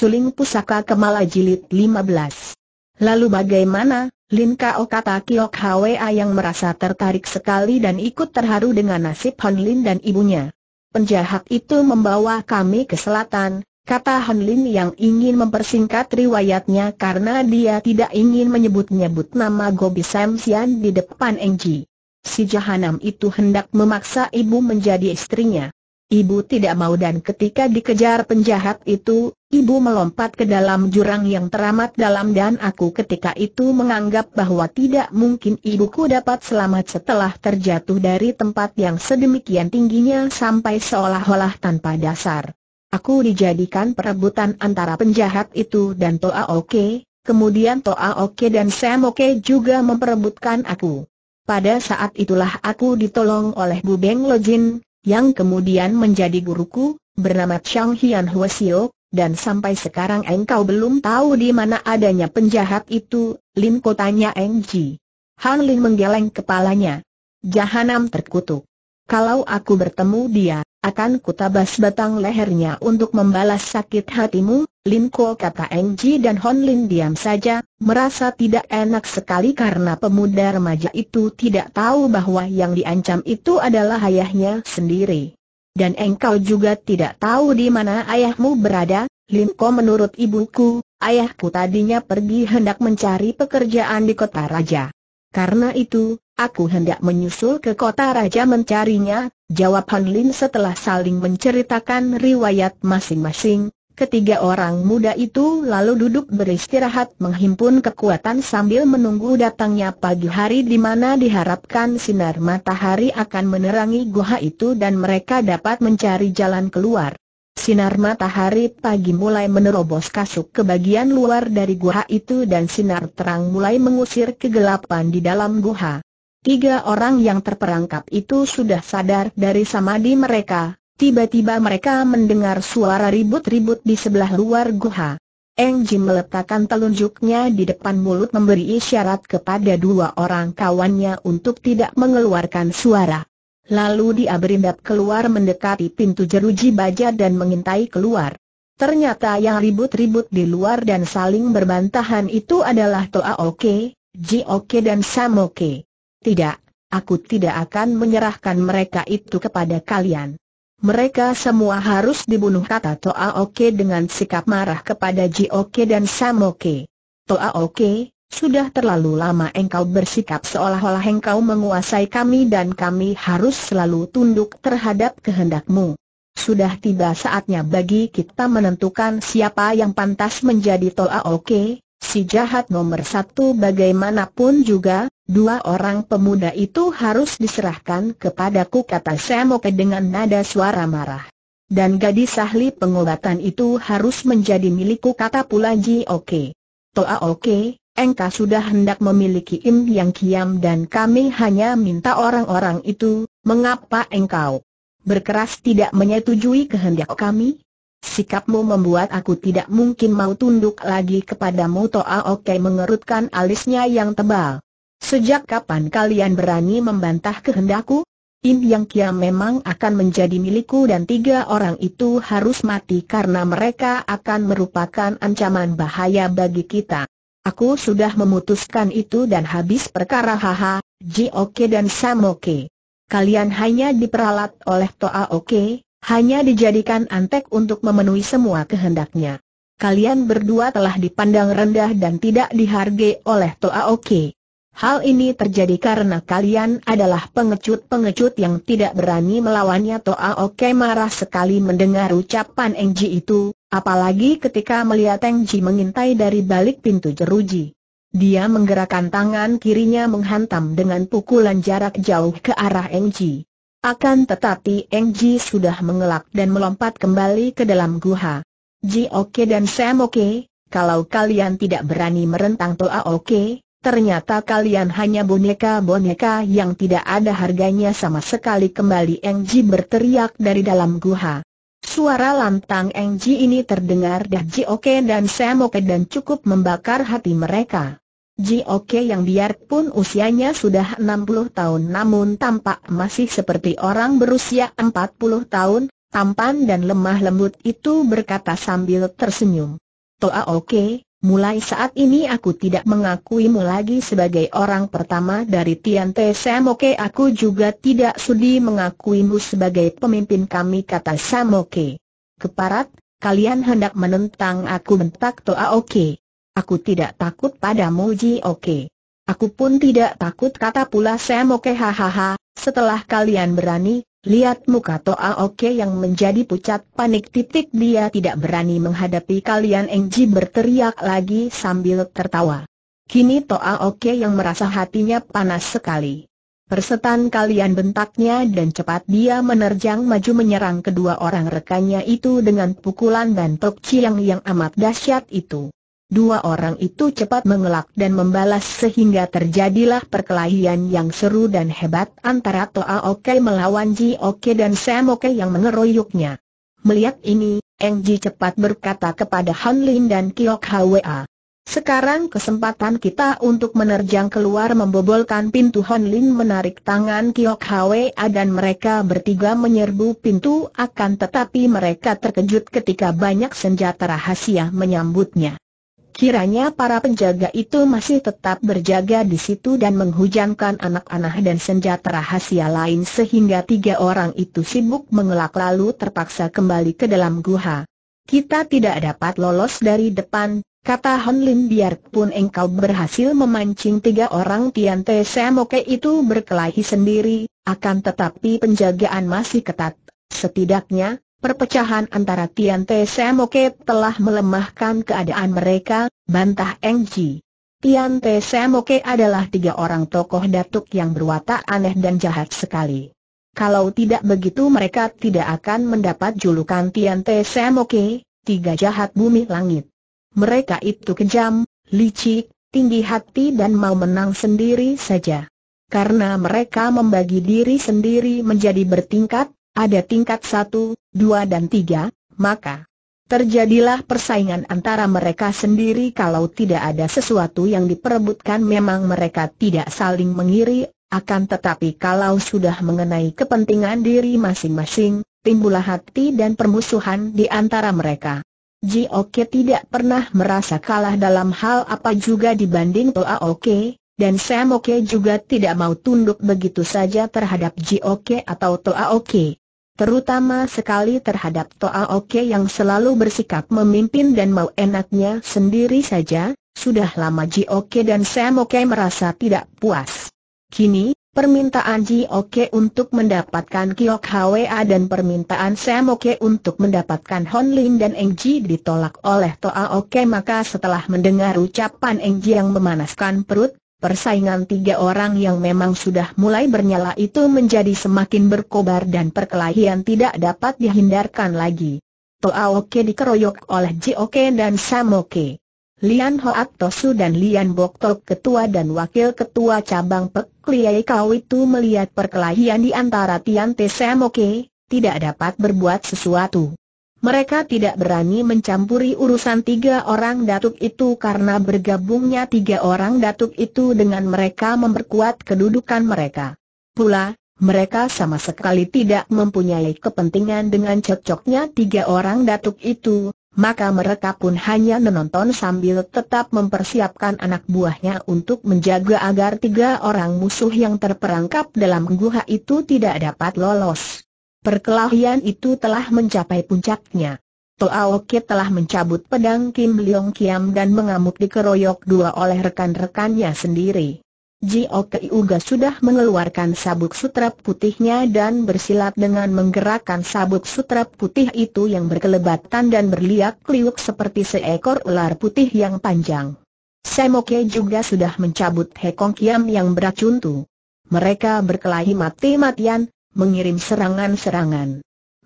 Suling Pusaka Kemala Jilid 15. Lalu bagaimana, Lin Kao kata Kiok Hwa yang merasa tertarik sekali dan ikut terharu dengan nasib Han Lin dan ibunya. Penjahat itu membawa kami ke selatan, kata Han Lin yang ingin mempersingkat riwayatnya karena dia tidak ingin menyebut-nyebut nama Gobi Sam di depan Engji. Si Jahanam itu hendak memaksa ibu menjadi istrinya. Ibu tidak mau dan ketika dikejar penjahat itu, Ibu melompat ke dalam jurang yang teramat dalam dan aku ketika itu menganggap bahwa tidak mungkin ibuku dapat selamat setelah terjatuh dari tempat yang sedemikian tingginya sampai seolah-olah tanpa dasar. Aku dijadikan perebutan antara penjahat itu dan Toa Oke, kemudian Toa Oke dan Sam Oke juga memperebutkan aku. Pada saat itulah aku ditolong oleh Bu Beng Lojin, yang kemudian menjadi guruku, bernama Chang Hian Hwasiok, dan sampai sekarang engkau belum tahu di mana adanya penjahat itu, Lin kotanya Eng Ji. Han Lin menggeleng kepalanya. Jahanam terkutuk. Kalau aku bertemu dia, akan kutabas batang lehernya untuk membalas sakit hatimu, Lin Ko kata Eng Ji dan Han Lin diam saja, merasa tidak enak sekali karena pemuda remaja itu tidak tahu bahwa yang diancam itu adalah ayahnya sendiri dan engkau juga tidak tahu di mana ayahmu berada, Limko menurut ibuku, ayahku tadinya pergi hendak mencari pekerjaan di kota raja. Karena itu, aku hendak menyusul ke kota raja mencarinya, jawab Han Lin setelah saling menceritakan riwayat masing-masing, Ketiga orang muda itu lalu duduk beristirahat menghimpun kekuatan sambil menunggu datangnya pagi hari di mana diharapkan sinar matahari akan menerangi guha itu dan mereka dapat mencari jalan keluar. Sinar matahari pagi mulai menerobos kasuk ke bagian luar dari guha itu dan sinar terang mulai mengusir kegelapan di dalam guha. Tiga orang yang terperangkap itu sudah sadar dari samadi mereka, Tiba-tiba mereka mendengar suara ribut-ribut di sebelah luar guha. Eng Jim meletakkan telunjuknya di depan mulut memberi isyarat kepada dua orang kawannya untuk tidak mengeluarkan suara. Lalu dia berindap keluar mendekati pintu jeruji baja dan mengintai keluar. Ternyata yang ribut-ribut di luar dan saling berbantahan itu adalah Toa Oke, Ji Oke dan Sam Oke. Tidak, aku tidak akan menyerahkan mereka itu kepada kalian. Mereka semua harus dibunuh kata Toa Oke dengan sikap marah kepada Ji Oke dan Sam Oke. Toa Oke, sudah terlalu lama engkau bersikap seolah-olah engkau menguasai kami dan kami harus selalu tunduk terhadap kehendakmu. Sudah tiba saatnya bagi kita menentukan siapa yang pantas menjadi Toa Oke, si jahat nomor satu bagaimanapun juga, Dua orang pemuda itu harus diserahkan kepadaku kata Semoke dengan nada suara marah. Dan gadis ahli pengobatan itu harus menjadi milikku kata pula Ji Oke. Toa Oke, engkau sudah hendak memiliki im yang kiam dan kami hanya minta orang-orang itu, mengapa engkau berkeras tidak menyetujui kehendak kami? Sikapmu membuat aku tidak mungkin mau tunduk lagi kepadamu Toa Oke mengerutkan alisnya yang tebal. Sejak kapan kalian berani membantah kehendakku? In Yang Kia memang akan menjadi milikku dan tiga orang itu harus mati karena mereka akan merupakan ancaman bahaya bagi kita. Aku sudah memutuskan itu dan habis perkara haha, Oke dan Sam Oke. Kalian hanya diperalat oleh Toa Oke, hanya dijadikan antek untuk memenuhi semua kehendaknya. Kalian berdua telah dipandang rendah dan tidak dihargai oleh Toa Oke. Hal ini terjadi karena kalian adalah pengecut-pengecut yang tidak berani melawannya Toa Oke marah sekali mendengar ucapan Engji itu, apalagi ketika melihat Engji mengintai dari balik pintu jeruji. Dia menggerakkan tangan kirinya menghantam dengan pukulan jarak jauh ke arah Engji. Akan tetapi Engji sudah mengelak dan melompat kembali ke dalam guha. Ji Oke dan Sam Oke, kalau kalian tidak berani merentang Toa Oke, ternyata kalian hanya boneka-boneka yang tidak ada harganya sama sekali kembali Engji berteriak dari dalam guha. Suara lantang Engji ini terdengar dah Oke dan Samoke dan cukup membakar hati mereka. Ji Oke yang biarpun usianya sudah 60 tahun namun tampak masih seperti orang berusia 40 tahun, tampan dan lemah lembut itu berkata sambil tersenyum. Toa oke, Mulai saat ini aku tidak mengakuimu lagi sebagai orang pertama dari Tian Te Samoke Aku juga tidak sudi mengakuimu sebagai pemimpin kami kata Samoke Keparat, kalian hendak menentang aku bentak Toa Oke Aku tidak takut padamu Ji Oke Aku pun tidak takut kata pula Samoke hahaha Setelah kalian berani, Lihat muka Toa Oke yang menjadi pucat panik titik dia tidak berani menghadapi kalian Engji berteriak lagi sambil tertawa. Kini Toa Oke yang merasa hatinya panas sekali. Persetan kalian bentaknya dan cepat dia menerjang maju menyerang kedua orang rekannya itu dengan pukulan dan tokciang yang amat dahsyat itu. Dua orang itu cepat mengelak dan membalas sehingga terjadilah perkelahian yang seru dan hebat antara Toa Oke melawan Ji Oke dan Sam Oke yang mengeroyoknya. Melihat ini, Eng Ji cepat berkata kepada Han Lin dan Kiok Hwa. Sekarang kesempatan kita untuk menerjang keluar membobolkan pintu Han Lin menarik tangan Kiok Hwa dan mereka bertiga menyerbu pintu akan tetapi mereka terkejut ketika banyak senjata rahasia menyambutnya. Kiranya para penjaga itu masih tetap berjaga di situ dan menghujankan anak-anak dan senjata rahasia lain sehingga tiga orang itu sibuk mengelak lalu terpaksa kembali ke dalam guha. Kita tidak dapat lolos dari depan, kata Hon Lin biarpun engkau berhasil memancing tiga orang Tian Te Semoke itu berkelahi sendiri, akan tetapi penjagaan masih ketat. Setidaknya, Perpecahan antara Tian Te Semoke telah melemahkan keadaan mereka, bantah Eng Ji. Tian Te Semoke adalah tiga orang tokoh datuk yang berwatak aneh dan jahat sekali. Kalau tidak begitu mereka tidak akan mendapat julukan Tian Te Semoke, tiga jahat bumi langit. Mereka itu kejam, licik, tinggi hati dan mau menang sendiri saja. Karena mereka membagi diri sendiri menjadi bertingkat, ada tingkat 1, 2 dan 3, maka terjadilah persaingan antara mereka sendiri kalau tidak ada sesuatu yang diperebutkan memang mereka tidak saling mengiri, akan tetapi kalau sudah mengenai kepentingan diri masing-masing, timbulah hati dan permusuhan di antara mereka. Jioke tidak pernah merasa kalah dalam hal apa juga dibanding Oke, dan Samoke juga tidak mau tunduk begitu saja terhadap Jioke atau Oke terutama sekali terhadap Toa Oke yang selalu bersikap memimpin dan mau enaknya sendiri saja, sudah lama Ji Oke dan Sam Oke merasa tidak puas. Kini, permintaan Ji Oke untuk mendapatkan Kiok Hwa dan permintaan Sam Oke untuk mendapatkan Hon Lin dan Eng Ji ditolak oleh Toa Oke maka setelah mendengar ucapan Eng Ji yang memanaskan perut, persaingan tiga orang yang memang sudah mulai bernyala itu menjadi semakin berkobar dan perkelahian tidak dapat dihindarkan lagi. Toa Oke dikeroyok oleh Ji Jioke dan Sam Samoke. Lian Hoat Tosu dan Lian Bok Tok ketua dan wakil ketua cabang Pek Liai Kau itu melihat perkelahian di antara Tian Te Samoke, tidak dapat berbuat sesuatu. Mereka tidak berani mencampuri urusan tiga orang datuk itu karena bergabungnya tiga orang datuk itu dengan mereka memperkuat kedudukan mereka. Pula, mereka sama sekali tidak mempunyai kepentingan dengan cocoknya tiga orang datuk itu, maka mereka pun hanya menonton sambil tetap mempersiapkan anak buahnya untuk menjaga agar tiga orang musuh yang terperangkap dalam guha itu tidak dapat lolos. Perkelahian itu telah mencapai puncaknya. Toao Kit telah mencabut pedang Kim Leong Kiam dan mengamuk dikeroyok dua oleh rekan-rekannya sendiri. Jio Uga sudah mengeluarkan sabuk sutra putihnya dan bersilat dengan menggerakkan sabuk sutra putih itu yang berkelebatan dan berliak-liuk seperti seekor ular putih yang panjang. Semoke juga sudah mencabut Hekong Kiam yang beracun tu. Mereka berkelahi mati-matian, mengirim serangan-serangan.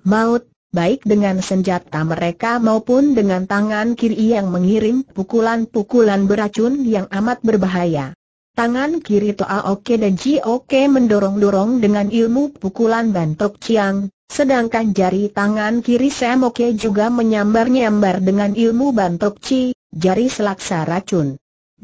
Maut, baik dengan senjata mereka maupun dengan tangan kiri yang mengirim pukulan-pukulan beracun yang amat berbahaya. Tangan kiri Toa Oke dan Ji Oke mendorong-dorong dengan ilmu pukulan bantok ciang, sedangkan jari tangan kiri Sam Oke juga menyambar-nyambar dengan ilmu bantok ci, jari selaksa racun.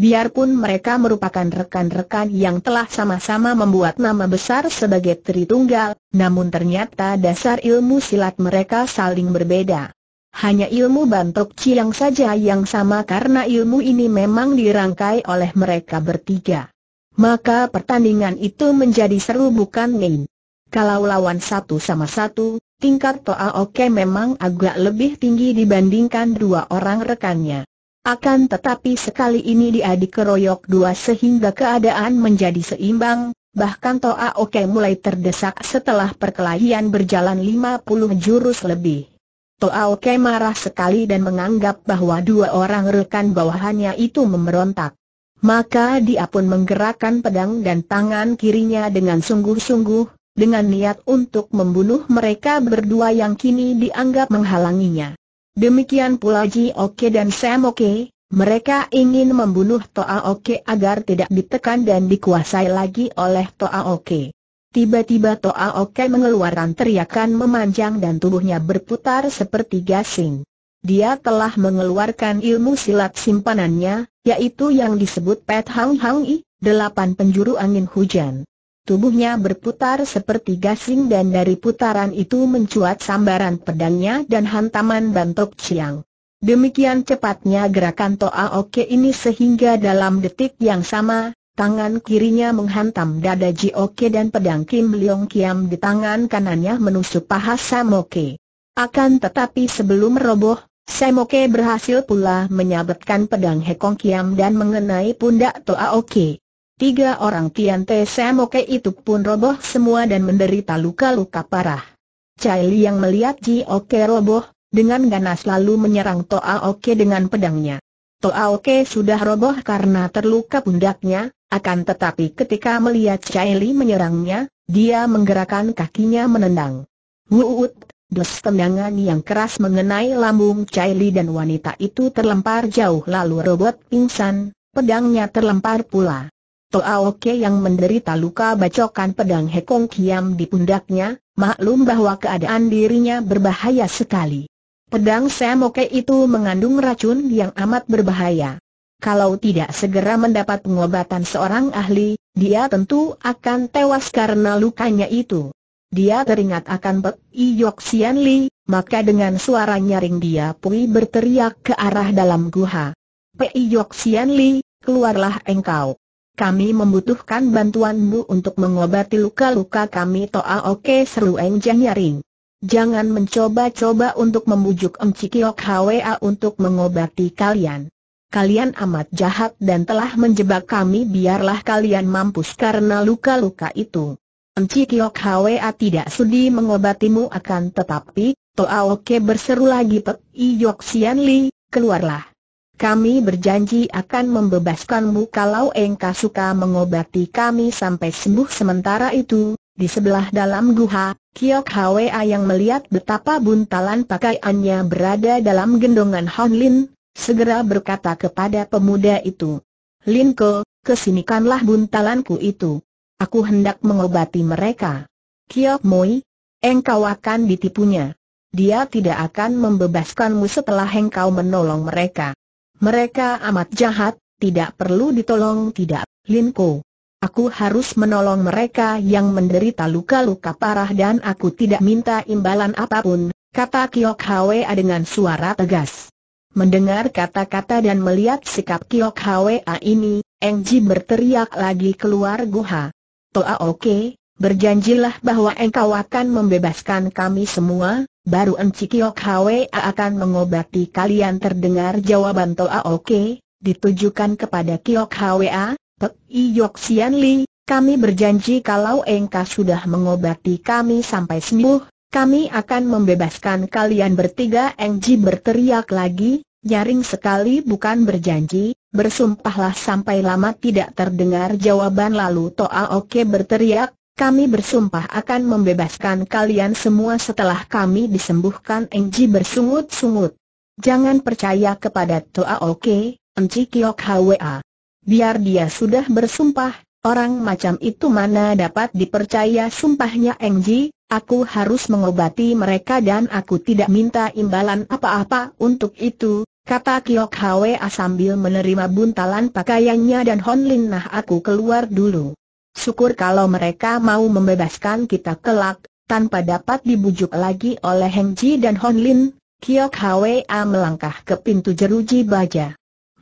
Biarpun mereka merupakan rekan-rekan yang telah sama-sama membuat nama besar sebagai Tritunggal, namun ternyata dasar ilmu silat mereka saling berbeda. Hanya ilmu bantok ciang saja yang sama karena ilmu ini memang dirangkai oleh mereka bertiga. Maka pertandingan itu menjadi seru bukan main. Kalau lawan satu sama satu, tingkat Toa Oke memang agak lebih tinggi dibandingkan dua orang rekannya. Akan tetapi sekali ini dia dikeroyok dua sehingga keadaan menjadi seimbang, bahkan Toa Oke mulai terdesak setelah perkelahian berjalan lima puluh jurus lebih. Toa Oke marah sekali dan menganggap bahwa dua orang rekan bawahannya itu memberontak. Maka dia pun menggerakkan pedang dan tangan kirinya dengan sungguh-sungguh, dengan niat untuk membunuh mereka berdua yang kini dianggap menghalanginya. Demikian pula Ji Oke dan Sam Oke, mereka ingin membunuh Toa Oke agar tidak ditekan dan dikuasai lagi oleh Toa Oke. Tiba-tiba Toa Oke mengeluarkan teriakan memanjang dan tubuhnya berputar seperti gasing. Dia telah mengeluarkan ilmu silat simpanannya, yaitu yang disebut Pet Hang Hang I, delapan penjuru angin hujan. Tubuhnya berputar seperti gasing dan dari putaran itu mencuat sambaran pedangnya dan hantaman bantok ciang. Demikian cepatnya gerakan Toa Oke ini sehingga dalam detik yang sama, tangan kirinya menghantam dada Ji Oke dan pedang Kim Leong Kiam di tangan kanannya menusuk paha Sam Oke. Akan tetapi sebelum roboh, Oke berhasil pula menyabetkan pedang Hekong Kiam dan mengenai pundak Toa Oke. Tiga orang Tian Te Semoke itu pun roboh semua dan menderita luka-luka parah. Chai yang melihat Ji Oke roboh, dengan ganas lalu menyerang Toa Oke dengan pedangnya. Toa Oke sudah roboh karena terluka pundaknya, akan tetapi ketika melihat Chai menyerangnya, dia menggerakkan kakinya menendang. Wuut, Dos tendangan yang keras mengenai lambung Caili dan wanita itu terlempar jauh lalu robot pingsan, pedangnya terlempar pula. Toaoke yang menderita luka bacokan pedang Hekong Kiam di pundaknya, maklum bahwa keadaan dirinya berbahaya sekali. Pedang Semoke itu mengandung racun yang amat berbahaya. Kalau tidak segera mendapat pengobatan seorang ahli, dia tentu akan tewas karena lukanya itu. Dia teringat akan Pek Iyok Sian Li, maka dengan suara nyaring dia Pui berteriak ke arah dalam guha. Pei Yok Sian Li, keluarlah engkau kami membutuhkan bantuanmu untuk mengobati luka-luka kami Toa Oke seru Eng Jeng Yaring. Jangan mencoba-coba untuk membujuk Emcikiok Hwa untuk mengobati kalian. Kalian amat jahat dan telah menjebak kami biarlah kalian mampus karena luka-luka itu. Emcikiok Hwa tidak sudi mengobatimu akan tetapi, Toa Oke berseru lagi Pek Iyok Sian Li, keluarlah. Kami berjanji akan membebaskanmu kalau engkau suka mengobati kami sampai sembuh sementara itu, di sebelah dalam guha, Kiok Hwa yang melihat betapa buntalan pakaiannya berada dalam gendongan Hon Lin, segera berkata kepada pemuda itu, Ko, kesinikanlah buntalanku itu. Aku hendak mengobati mereka. Kiok Moi, engkau akan ditipunya. Dia tidak akan membebaskanmu setelah engkau menolong mereka. Mereka amat jahat, tidak perlu ditolong tidak, Lin Linko. Aku harus menolong mereka yang menderita luka-luka parah dan aku tidak minta imbalan apapun, kata Kiok Hwa dengan suara tegas. Mendengar kata-kata dan melihat sikap Kiok Hwa ini, Ji berteriak lagi keluar guha. Toa oke, berjanjilah bahwa engkau akan membebaskan kami semua, baru Enci Kiok Hwa akan mengobati kalian terdengar jawaban Toa Oke, ditujukan kepada Kiok Hwa, Pek I Sian Li, kami berjanji kalau engkau sudah mengobati kami sampai sembuh, kami akan membebaskan kalian bertiga Engji berteriak lagi, nyaring sekali bukan berjanji, bersumpahlah sampai lama tidak terdengar jawaban lalu Toa Oke berteriak, kami bersumpah akan membebaskan kalian semua setelah kami disembuhkan Engji bersungut-sungut. Jangan percaya kepada Toa Oke, Engji Kiok Hwa. Biar dia sudah bersumpah, orang macam itu mana dapat dipercaya sumpahnya Engji, aku harus mengobati mereka dan aku tidak minta imbalan apa-apa untuk itu, kata Kiok Hwa sambil menerima buntalan pakaiannya dan Honlin. nah aku keluar dulu. Syukur kalau mereka mau membebaskan kita kelak, tanpa dapat dibujuk lagi oleh Heng Ji dan Hon Lin, Kiok Hwa melangkah ke pintu jeruji baja.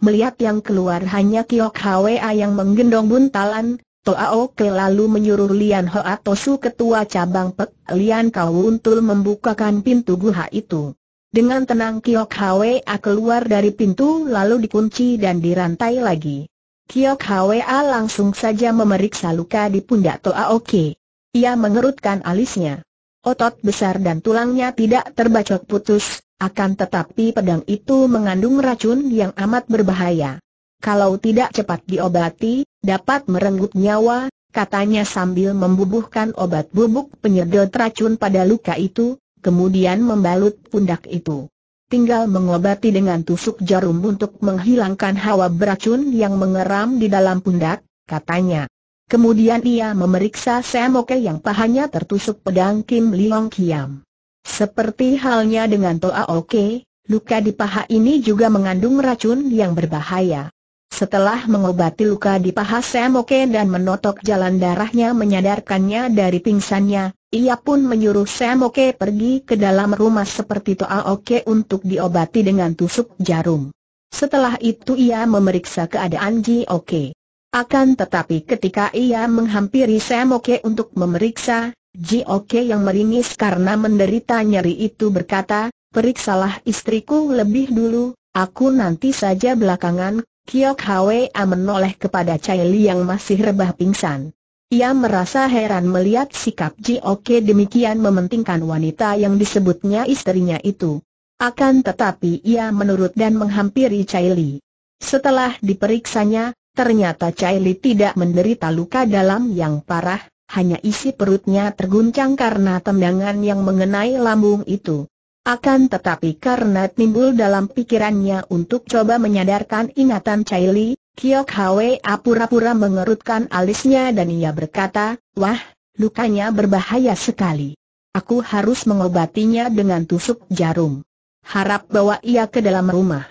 Melihat yang keluar hanya Kiok Hwa yang menggendong buntalan, Toao Ke lalu menyuruh Lian Ho atau Su ketua cabang Pek Lian Kau Untul membukakan pintu guha itu. Dengan tenang Kiok Hwa keluar dari pintu lalu dikunci dan dirantai lagi. Kiok Hwa langsung saja memeriksa luka di pundak Toa Oke. Ia mengerutkan alisnya. Otot besar dan tulangnya tidak terbacok putus, akan tetapi pedang itu mengandung racun yang amat berbahaya. Kalau tidak cepat diobati, dapat merenggut nyawa, katanya sambil membubuhkan obat bubuk penyedot racun pada luka itu, kemudian membalut pundak itu tinggal mengobati dengan tusuk jarum untuk menghilangkan hawa beracun yang mengeram di dalam pundak, katanya. Kemudian ia memeriksa Semoke yang pahanya tertusuk pedang Kim Liong Kiam. Seperti halnya dengan Toa Oke, luka di paha ini juga mengandung racun yang berbahaya. Setelah mengobati luka di paha Semoke dan menotok jalan darahnya menyadarkannya dari pingsannya, ia pun menyuruh Sam Oke pergi ke dalam rumah seperti toa Oke untuk diobati dengan tusuk jarum. Setelah itu ia memeriksa keadaan Ji Oke. Akan tetapi ketika ia menghampiri Sam Oke untuk memeriksa, Ji Oke yang meringis karena menderita nyeri itu berkata, Periksalah istriku lebih dulu, aku nanti saja belakangan, Kiok Hwa menoleh kepada Chai Li yang masih rebah pingsan. Ia merasa heran melihat sikap Ji Oke demikian mementingkan wanita yang disebutnya istrinya itu. Akan tetapi ia menurut dan menghampiri Li. Setelah diperiksanya, ternyata Li tidak menderita luka dalam yang parah, hanya isi perutnya terguncang karena tendangan yang mengenai lambung itu. Akan tetapi karena timbul dalam pikirannya untuk coba menyadarkan ingatan Li, Kiok Hwe apura-pura mengerutkan alisnya dan ia berkata, wah, lukanya berbahaya sekali. Aku harus mengobatinya dengan tusuk jarum. Harap bawa ia ke dalam rumah.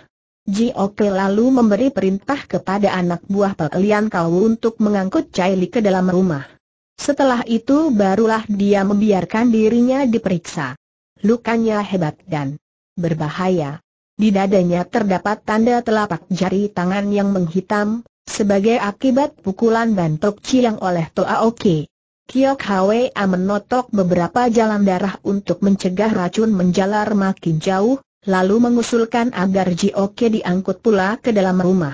Ji Oke lalu memberi perintah kepada anak buah Pelian Kau untuk mengangkut Caili ke dalam rumah. Setelah itu barulah dia membiarkan dirinya diperiksa. Lukanya hebat dan berbahaya. Di dadanya terdapat tanda telapak jari tangan yang menghitam, sebagai akibat pukulan bantok ciang oleh Toaoki. Kiok Hwa menotok beberapa jalan darah untuk mencegah racun menjalar makin jauh, lalu mengusulkan agar Oke diangkut pula ke dalam rumah.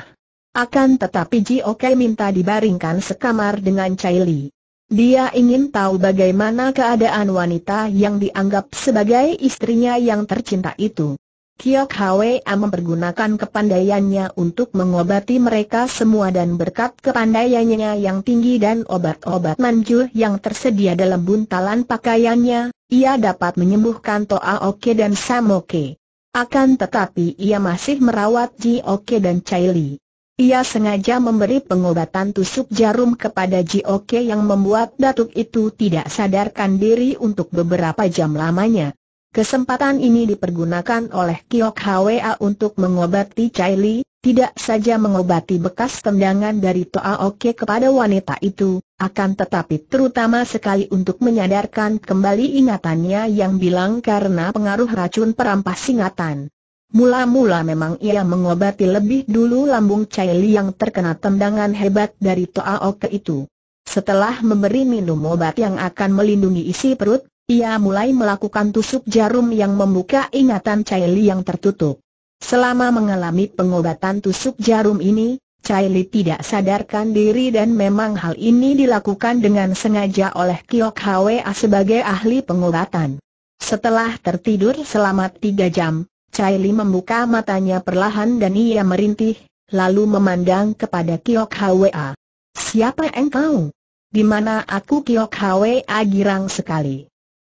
Akan tetapi Oke minta dibaringkan sekamar dengan Li. Dia ingin tahu bagaimana keadaan wanita yang dianggap sebagai istrinya yang tercinta itu. Kiok Hwa mempergunakan kepandaiannya untuk mengobati mereka semua dan berkat kepandaiannya yang tinggi dan obat-obat manjur yang tersedia dalam buntalan pakaiannya, ia dapat menyembuhkan Toa Oke dan Samoke. Akan tetapi ia masih merawat Ji Oke dan Chaili. Ia sengaja memberi pengobatan tusuk jarum kepada Ji Oke yang membuat datuk itu tidak sadarkan diri untuk beberapa jam lamanya. Kesempatan ini dipergunakan oleh Kiok Hwa untuk mengobati Chai Li, tidak saja mengobati bekas tendangan dari Toa Oke kepada wanita itu, akan tetapi terutama sekali untuk menyadarkan kembali ingatannya yang bilang karena pengaruh racun perampas ingatan. Mula-mula memang ia mengobati lebih dulu lambung Chai Li yang terkena tendangan hebat dari Toa Oke itu. Setelah memberi minum obat yang akan melindungi isi perut, ia mulai melakukan tusuk jarum yang membuka ingatan Chai Li yang tertutup. Selama mengalami pengobatan tusuk jarum ini, Chai Li tidak sadarkan diri dan memang hal ini dilakukan dengan sengaja oleh Kiok Hwa sebagai ahli pengobatan. Setelah tertidur selama tiga jam, Chai Li membuka matanya perlahan dan ia merintih, lalu memandang kepada Kiok Hwa. Siapa engkau? Di mana aku Kiok Hwa girang sekali.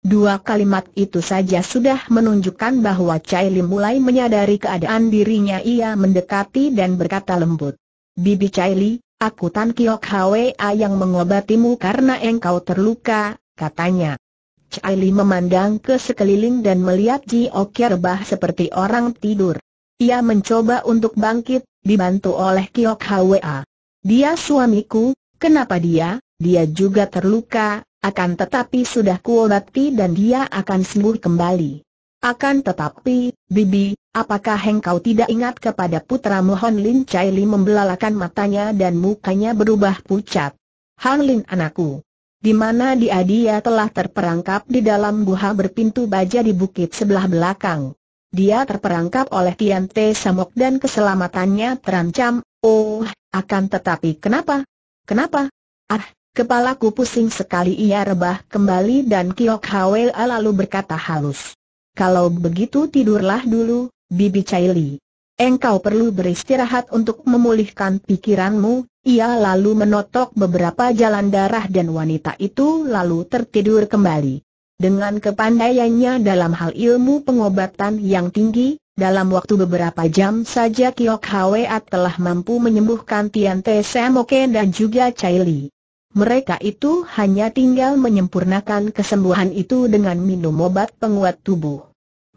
Dua kalimat itu saja sudah menunjukkan bahwa Cai Lim mulai menyadari keadaan dirinya ia mendekati dan berkata lembut. Bibi Cai Li, aku Tan Kiok Hwa yang mengobatimu karena engkau terluka, katanya. Cai Li memandang ke sekeliling dan melihat Ji Okia rebah seperti orang tidur. Ia mencoba untuk bangkit, dibantu oleh Kiok Hwa. Dia suamiku, kenapa dia, dia juga terluka, akan tetapi sudah kuobati dan dia akan sembuh kembali. Akan tetapi, Bibi, apakah engkau tidak ingat kepada putramu Mohon Lin Chai Li membelalakan matanya dan mukanya berubah pucat? Han Lin anakku, di mana dia dia telah terperangkap di dalam buah berpintu baja di bukit sebelah belakang. Dia terperangkap oleh Tian Te Samok dan keselamatannya terancam, oh, akan tetapi kenapa? Kenapa? Ah, Kepalaku pusing sekali ia rebah kembali dan Kiok Hwela lalu berkata halus. Kalau begitu tidurlah dulu, Bibi Caili. Engkau perlu beristirahat untuk memulihkan pikiranmu, ia lalu menotok beberapa jalan darah dan wanita itu lalu tertidur kembali. Dengan kepandaiannya dalam hal ilmu pengobatan yang tinggi, dalam waktu beberapa jam saja Kiok Hwa telah mampu menyembuhkan Tian Te Semoke dan juga Caili. Mereka itu hanya tinggal menyempurnakan kesembuhan itu dengan minum obat penguat tubuh.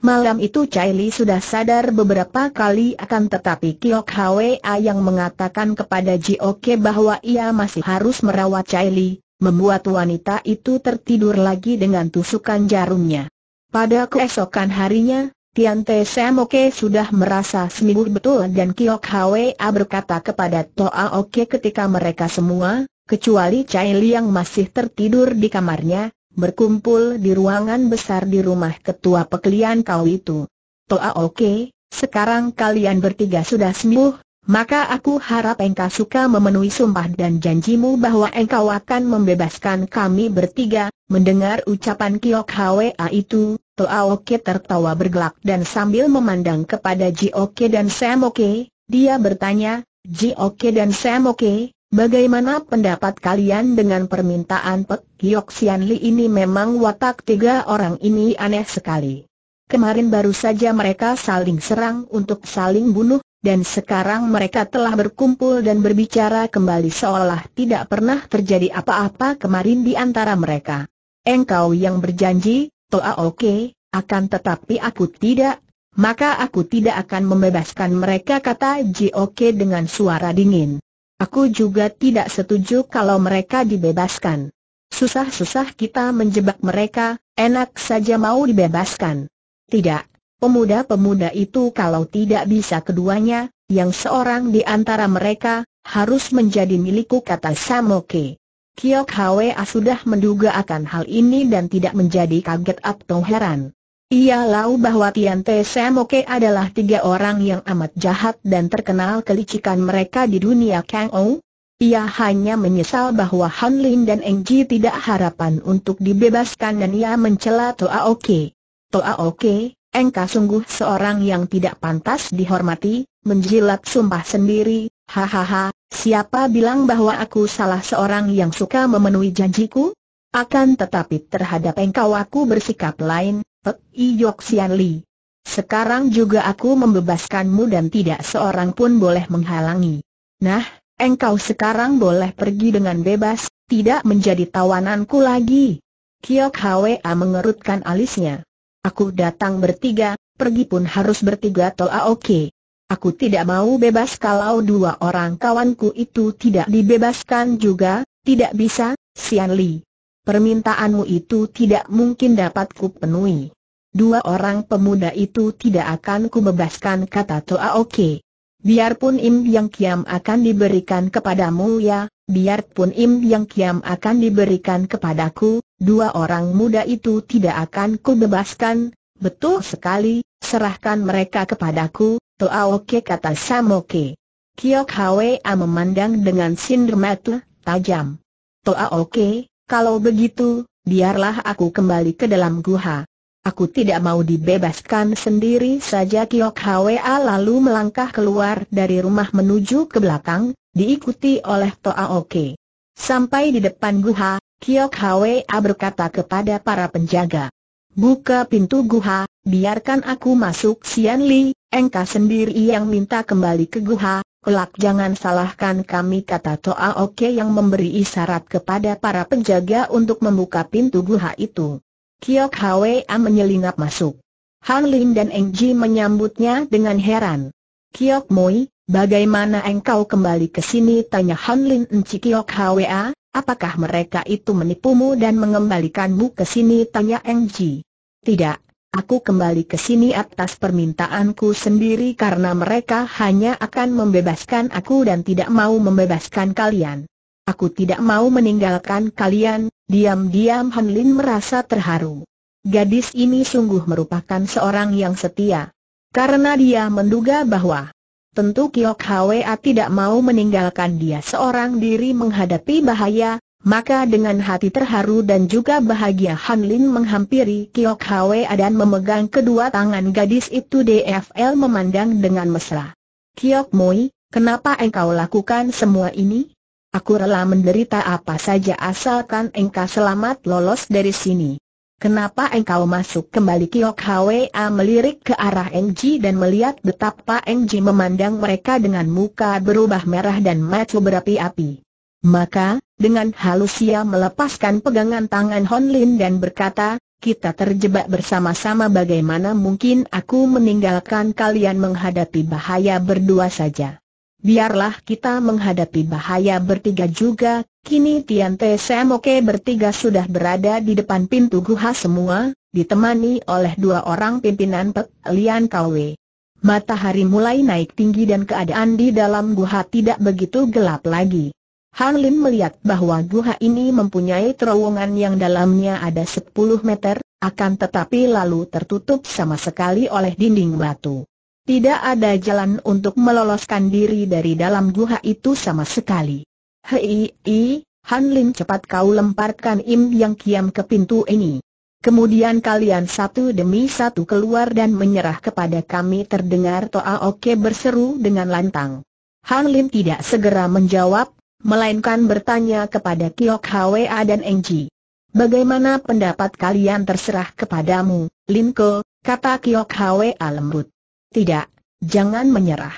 Malam itu Chai Li sudah sadar beberapa kali akan tetapi Kiok Hwa yang mengatakan kepada Ji Oke bahwa ia masih harus merawat Chai Li, membuat wanita itu tertidur lagi dengan tusukan jarumnya. Pada keesokan harinya, Tian Te Semoke sudah merasa sembuh betul dan Kiok Hwa berkata kepada Toa Oke ketika mereka semua, kecuali Chai yang masih tertidur di kamarnya, berkumpul di ruangan besar di rumah ketua pekelian kau itu. Toa ah, oke, sekarang kalian bertiga sudah sembuh, maka aku harap engkau suka memenuhi sumpah dan janjimu bahwa engkau akan membebaskan kami bertiga. Mendengar ucapan Kiok Hwa ah, itu, Toa ah, Oke tertawa bergelak dan sambil memandang kepada Ji Jioke dan Sam Samoke, dia bertanya, Ji Jioke dan Sam Samoke, Bagaimana pendapat kalian dengan permintaan Pek Giok Sian Li ini memang watak tiga orang ini aneh sekali. Kemarin baru saja mereka saling serang untuk saling bunuh, dan sekarang mereka telah berkumpul dan berbicara kembali seolah tidak pernah terjadi apa-apa kemarin di antara mereka. Engkau yang berjanji, Toa ah, oke, akan tetapi aku tidak, maka aku tidak akan membebaskan mereka kata Ji Oke dengan suara dingin. Aku juga tidak setuju kalau mereka dibebaskan. Susah-susah kita menjebak mereka, enak saja mau dibebaskan. Tidak, pemuda-pemuda itu kalau tidak bisa keduanya, yang seorang di antara mereka, harus menjadi milikku kata Samoke. Kiok Hwa sudah menduga akan hal ini dan tidak menjadi kaget atau heran. Ia lau bahwa Tian Te Semoke adalah tiga orang yang amat jahat dan terkenal kelicikan mereka di dunia Kang Ou. Ia hanya menyesal bahwa Han Lin dan Eng Ji tidak harapan untuk dibebaskan dan ia mencela Toa Oke. Toa Oke, engkau sungguh seorang yang tidak pantas dihormati, menjilat sumpah sendiri, hahaha, siapa bilang bahwa aku salah seorang yang suka memenuhi janjiku? Akan tetapi terhadap engkau aku bersikap lain, Pek Yok Sian Li. Sekarang juga aku membebaskanmu dan tidak seorang pun boleh menghalangi. Nah, engkau sekarang boleh pergi dengan bebas, tidak menjadi tawananku lagi. Kiok Hwa mengerutkan alisnya. Aku datang bertiga, pergi pun harus bertiga toa ah, oke. Aku tidak mau bebas kalau dua orang kawanku itu tidak dibebaskan juga, tidak bisa, Sian Li permintaanmu itu tidak mungkin dapat kupenuhi. Dua orang pemuda itu tidak akan kubebaskan kata Toa Oke. Biarpun Im Yang Kiam akan diberikan kepadamu ya, biarpun Im Yang Kiam akan diberikan kepadaku, dua orang muda itu tidak akan kubebaskan, betul sekali, serahkan mereka kepadaku, Toa Oke kata Sam Samoke. Kiok Hwa memandang dengan mata tajam. Toa Oke, kalau begitu, biarlah aku kembali ke dalam guha. Aku tidak mau dibebaskan sendiri saja Kiok Hwa lalu melangkah keluar dari rumah menuju ke belakang, diikuti oleh Toa Oke. Sampai di depan guha, Kiok Hwa berkata kepada para penjaga. Buka pintu guha, biarkan aku masuk Sian Li, engkau sendiri yang minta kembali ke guha, Kelak jangan salahkan kami kata Toa Oke yang memberi isyarat kepada para penjaga untuk membuka pintu guha itu. Kiok Hwa menyelinap masuk. Han Lin dan Eng Ji menyambutnya dengan heran. Kiok Moi, bagaimana engkau kembali ke sini? Tanya Han Lin Enci Kiok Hwa, apakah mereka itu menipumu dan mengembalikanmu ke sini? Tanya Eng Ji. Tidak, Aku kembali ke sini atas permintaanku sendiri karena mereka hanya akan membebaskan aku dan tidak mau membebaskan kalian. Aku tidak mau meninggalkan kalian, diam-diam Han Lin merasa terharu. Gadis ini sungguh merupakan seorang yang setia. Karena dia menduga bahwa tentu Kiok Hwa tidak mau meninggalkan dia seorang diri menghadapi bahaya, maka dengan hati terharu dan juga bahagia Han Lin menghampiri Kiok Hwa dan memegang kedua tangan gadis itu DFL memandang dengan mesra. Kiok Mui, kenapa engkau lakukan semua ini? Aku rela menderita apa saja asalkan engkau selamat lolos dari sini. Kenapa engkau masuk kembali Kiok Hwa melirik ke arah Engji dan melihat betapa Engji memandang mereka dengan muka berubah merah dan mata berapi-api. Maka, dengan halus ia melepaskan pegangan tangan Hon Lin dan berkata, kita terjebak bersama-sama bagaimana mungkin aku meninggalkan kalian menghadapi bahaya berdua saja. Biarlah kita menghadapi bahaya bertiga juga, kini Tian Te Semoke bertiga sudah berada di depan pintu guha semua, ditemani oleh dua orang pimpinan Pek Lian Kwe. Matahari mulai naik tinggi dan keadaan di dalam guha tidak begitu gelap lagi. Han Lin melihat bahwa guha ini mempunyai terowongan yang dalamnya ada 10 meter, akan tetapi lalu tertutup sama sekali oleh dinding batu. Tidak ada jalan untuk meloloskan diri dari dalam guha itu sama sekali. Hei, i, Han Lin cepat kau lemparkan Im Yang Kiam ke pintu ini. Kemudian kalian satu demi satu keluar dan menyerah kepada kami terdengar Toa Oke berseru dengan lantang. Han Lin tidak segera menjawab, melainkan bertanya kepada Kiok Hwa dan Engji. Bagaimana pendapat kalian terserah kepadamu, Linko, kata Kiok Hwa lembut. Tidak, jangan menyerah.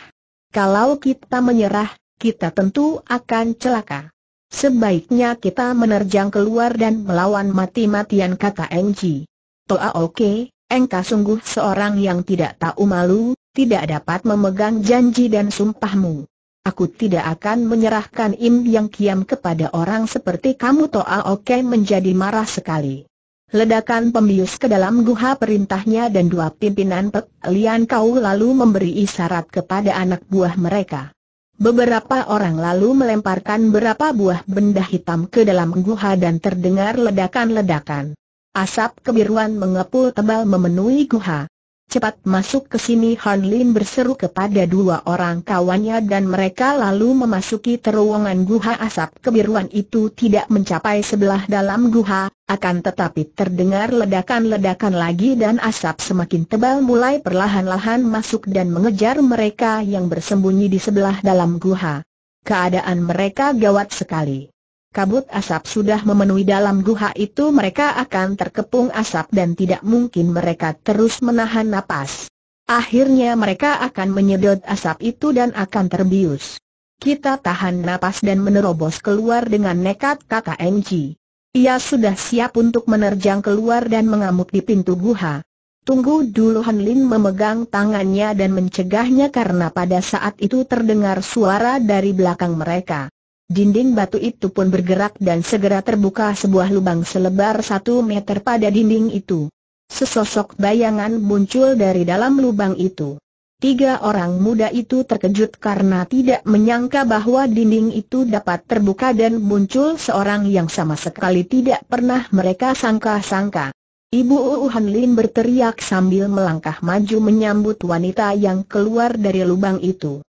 Kalau kita menyerah, kita tentu akan celaka. Sebaiknya kita menerjang keluar dan melawan mati-matian kata Engji. Toa oke, engka sungguh seorang yang tidak tahu malu, tidak dapat memegang janji dan sumpahmu. Aku tidak akan menyerahkan Im Yang Kiam kepada orang seperti kamu Toa Oke menjadi marah sekali. Ledakan pembius ke dalam guha perintahnya dan dua pimpinan Pek Lian Kau lalu memberi isyarat kepada anak buah mereka. Beberapa orang lalu melemparkan beberapa buah benda hitam ke dalam guha dan terdengar ledakan-ledakan. Asap kebiruan mengepul tebal memenuhi guha cepat masuk ke sini Han Lin berseru kepada dua orang kawannya dan mereka lalu memasuki terowongan guha asap kebiruan itu tidak mencapai sebelah dalam guha, akan tetapi terdengar ledakan-ledakan lagi dan asap semakin tebal mulai perlahan-lahan masuk dan mengejar mereka yang bersembunyi di sebelah dalam guha. Keadaan mereka gawat sekali kabut asap sudah memenuhi dalam guha itu mereka akan terkepung asap dan tidak mungkin mereka terus menahan napas. Akhirnya mereka akan menyedot asap itu dan akan terbius. Kita tahan napas dan menerobos keluar dengan nekat kata NG. Ia sudah siap untuk menerjang keluar dan mengamuk di pintu guha. Tunggu dulu Han Lin memegang tangannya dan mencegahnya karena pada saat itu terdengar suara dari belakang mereka. Dinding batu itu pun bergerak dan segera terbuka sebuah lubang selebar satu meter pada dinding itu. Sesosok bayangan muncul dari dalam lubang itu. Tiga orang muda itu terkejut karena tidak menyangka bahwa dinding itu dapat terbuka dan muncul seorang yang sama sekali tidak pernah mereka sangka-sangka. Ibu Uuhan Lin berteriak sambil melangkah maju menyambut wanita yang keluar dari lubang itu.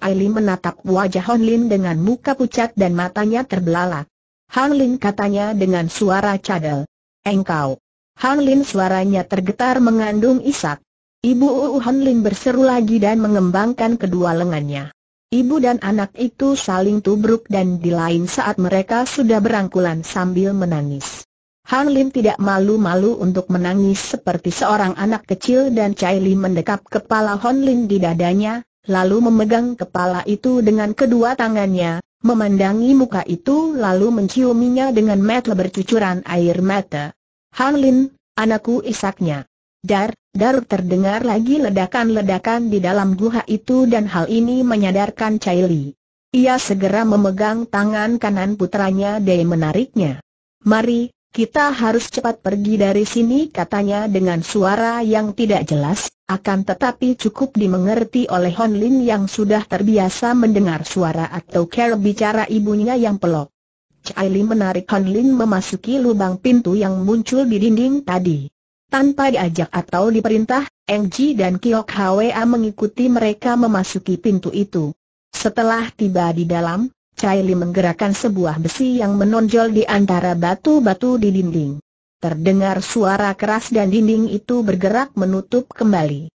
Aili menatap wajah Hon Lin dengan muka pucat dan matanya terbelalak. Hon Lin katanya dengan suara cadel. Engkau. Hanlin Lin suaranya tergetar mengandung isak. Ibu Uu Hon Lin berseru lagi dan mengembangkan kedua lengannya. Ibu dan anak itu saling tubruk dan di lain saat mereka sudah berangkulan sambil menangis. Han Lin tidak malu-malu untuk menangis seperti seorang anak kecil dan Chai Li mendekap kepala Hon Lin di dadanya, lalu memegang kepala itu dengan kedua tangannya, memandangi muka itu lalu menciuminya dengan mata bercucuran air mata. Han Lin, anakku isaknya. Dar, dar terdengar lagi ledakan-ledakan di dalam guha itu dan hal ini menyadarkan Cai Li. Ia segera memegang tangan kanan putranya dan menariknya. Mari, kita harus cepat pergi dari sini katanya dengan suara yang tidak jelas, akan tetapi cukup dimengerti oleh Hon Lin yang sudah terbiasa mendengar suara atau care bicara ibunya yang pelok. Cai Lim menarik Hon Lin memasuki lubang pintu yang muncul di dinding tadi. Tanpa diajak atau diperintah, Eng Ji dan Kiok Hwa mengikuti mereka memasuki pintu itu. Setelah tiba di dalam, Chai Li menggerakkan sebuah besi yang menonjol di antara batu-batu di dinding. Terdengar suara keras dan dinding itu bergerak menutup kembali.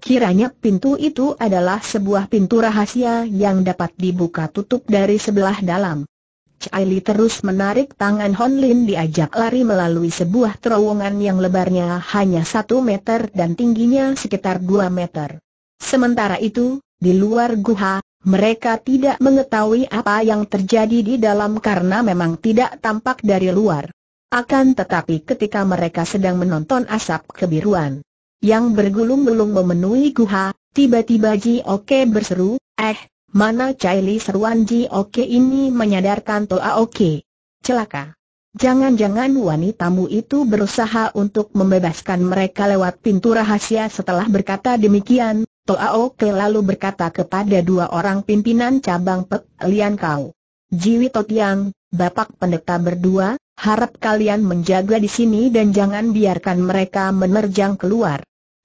Kiranya pintu itu adalah sebuah pintu rahasia yang dapat dibuka tutup dari sebelah dalam. Chai Li terus menarik tangan Hon Lin diajak lari melalui sebuah terowongan yang lebarnya hanya satu meter dan tingginya sekitar dua meter. Sementara itu, di luar guha, mereka tidak mengetahui apa yang terjadi di dalam karena memang tidak tampak dari luar. Akan tetapi ketika mereka sedang menonton asap kebiruan yang bergulung-gulung memenuhi guha, tiba-tiba Ji Oke berseru, eh, mana Caili seruan Ji Oke ini menyadarkan Toa Oke. Celaka. Jangan-jangan wanitamu itu berusaha untuk membebaskan mereka lewat pintu rahasia setelah berkata demikian, Toao Ke lalu berkata kepada dua orang pimpinan cabang Pek Lian Kau. Jiwi Totiang, Bapak Pendeta berdua, harap kalian menjaga di sini dan jangan biarkan mereka menerjang keluar.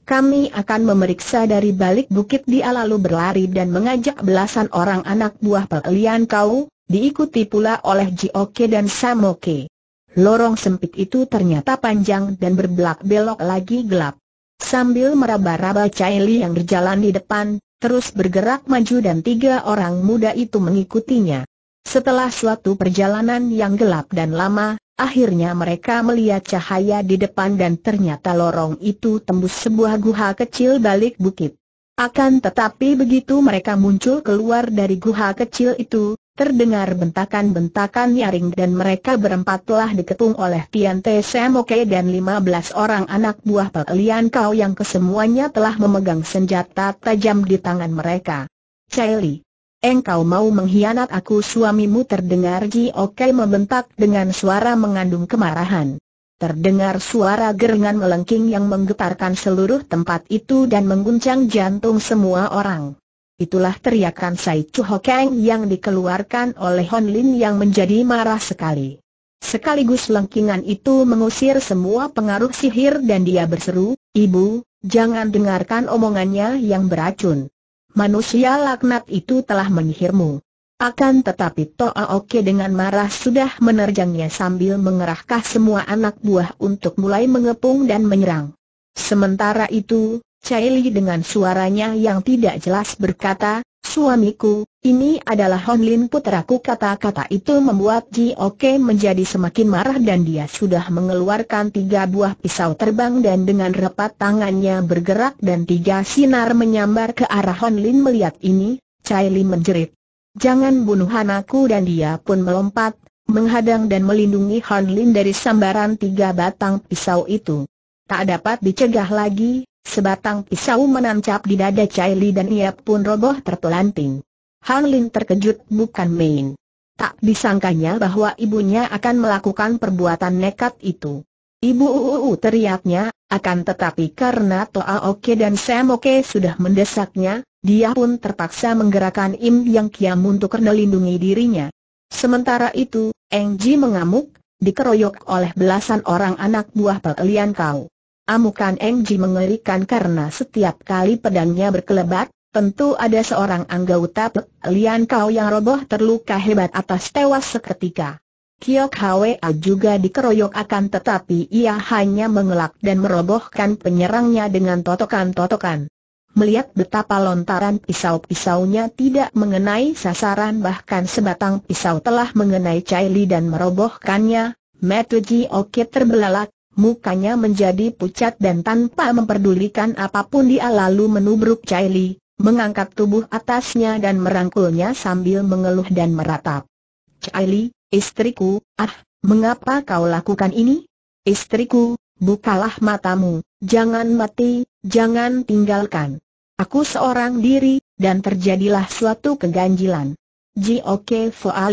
Kami akan memeriksa dari balik bukit dia lalu berlari dan mengajak belasan orang anak buah Pek Lian Kau, diikuti pula oleh Jioke dan Samoke. Lorong sempit itu ternyata panjang dan berbelak-belok lagi gelap. Sambil meraba-raba Chai yang berjalan di depan, terus bergerak maju dan tiga orang muda itu mengikutinya. Setelah suatu perjalanan yang gelap dan lama, akhirnya mereka melihat cahaya di depan dan ternyata lorong itu tembus sebuah guha kecil balik bukit. Akan tetapi begitu mereka muncul keluar dari guha kecil itu, Terdengar bentakan-bentakan nyaring dan mereka berempat telah diketung oleh Tian Te Semoke dan 15 orang anak buah Pelian Kau yang kesemuanya telah memegang senjata tajam di tangan mereka. Celi, engkau mau mengkhianat aku suamimu terdengar Ji Oke membentak dengan suara mengandung kemarahan. Terdengar suara gerengan melengking yang menggetarkan seluruh tempat itu dan mengguncang jantung semua orang. Itulah teriakan Sai Chu Kang yang dikeluarkan oleh Hon Lin yang menjadi marah sekali. Sekaligus lengkingan itu mengusir semua pengaruh sihir dan dia berseru, Ibu, jangan dengarkan omongannya yang beracun. Manusia laknat itu telah menyihirmu. Akan tetapi Toa Oke dengan marah sudah menerjangnya sambil mengerahkan semua anak buah untuk mulai mengepung dan menyerang. Sementara itu, Caili dengan suaranya yang tidak jelas berkata, Suamiku, ini adalah Lin puteraku kata-kata itu membuat Ji Oke menjadi semakin marah dan dia sudah mengeluarkan tiga buah pisau terbang dan dengan repat tangannya bergerak dan tiga sinar menyambar ke arah Lin. melihat ini, Caili menjerit. Jangan bunuh anakku dan dia pun melompat, menghadang dan melindungi Lin dari sambaran tiga batang pisau itu. Tak dapat dicegah lagi, Sebatang pisau menancap di dada Chai Li dan ia pun roboh tertelanting. Hang Lin terkejut bukan main. Tak disangkanya bahwa ibunya akan melakukan perbuatan nekat itu. Ibu teriaknya, akan tetapi karena Toa Oke dan Sam Oke sudah mendesaknya, dia pun terpaksa menggerakkan Im Yang Kiam untuk melindungi dirinya. Sementara itu, Eng Ji mengamuk, dikeroyok oleh belasan orang anak buah pelian kau. Amukan Engji mengerikan karena setiap kali pedangnya berkelebat, tentu ada seorang anggota Lian Kau yang roboh terluka hebat atas tewas seketika. Kiok Hwa juga dikeroyok akan tetapi ia hanya mengelak dan merobohkan penyerangnya dengan totokan-totokan. Melihat betapa lontaran pisau-pisaunya tidak mengenai sasaran bahkan sebatang pisau telah mengenai Chai Li dan merobohkannya, Metuji oke terbelalak, mukanya menjadi pucat dan tanpa memperdulikan apapun dia lalu menubruk Chai Li, mengangkat tubuh atasnya dan merangkulnya sambil mengeluh dan meratap. Chai Li, istriku, ah, mengapa kau lakukan ini? Istriku, bukalah matamu, jangan mati, jangan tinggalkan. Aku seorang diri, dan terjadilah suatu keganjilan. Jioke Foa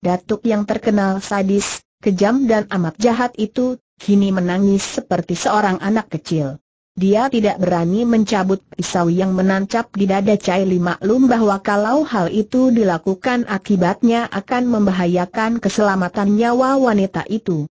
datuk yang terkenal sadis, kejam dan amat jahat itu, kini menangis seperti seorang anak kecil. Dia tidak berani mencabut pisau yang menancap di dada Cai Li maklum bahwa kalau hal itu dilakukan akibatnya akan membahayakan keselamatan nyawa wanita itu.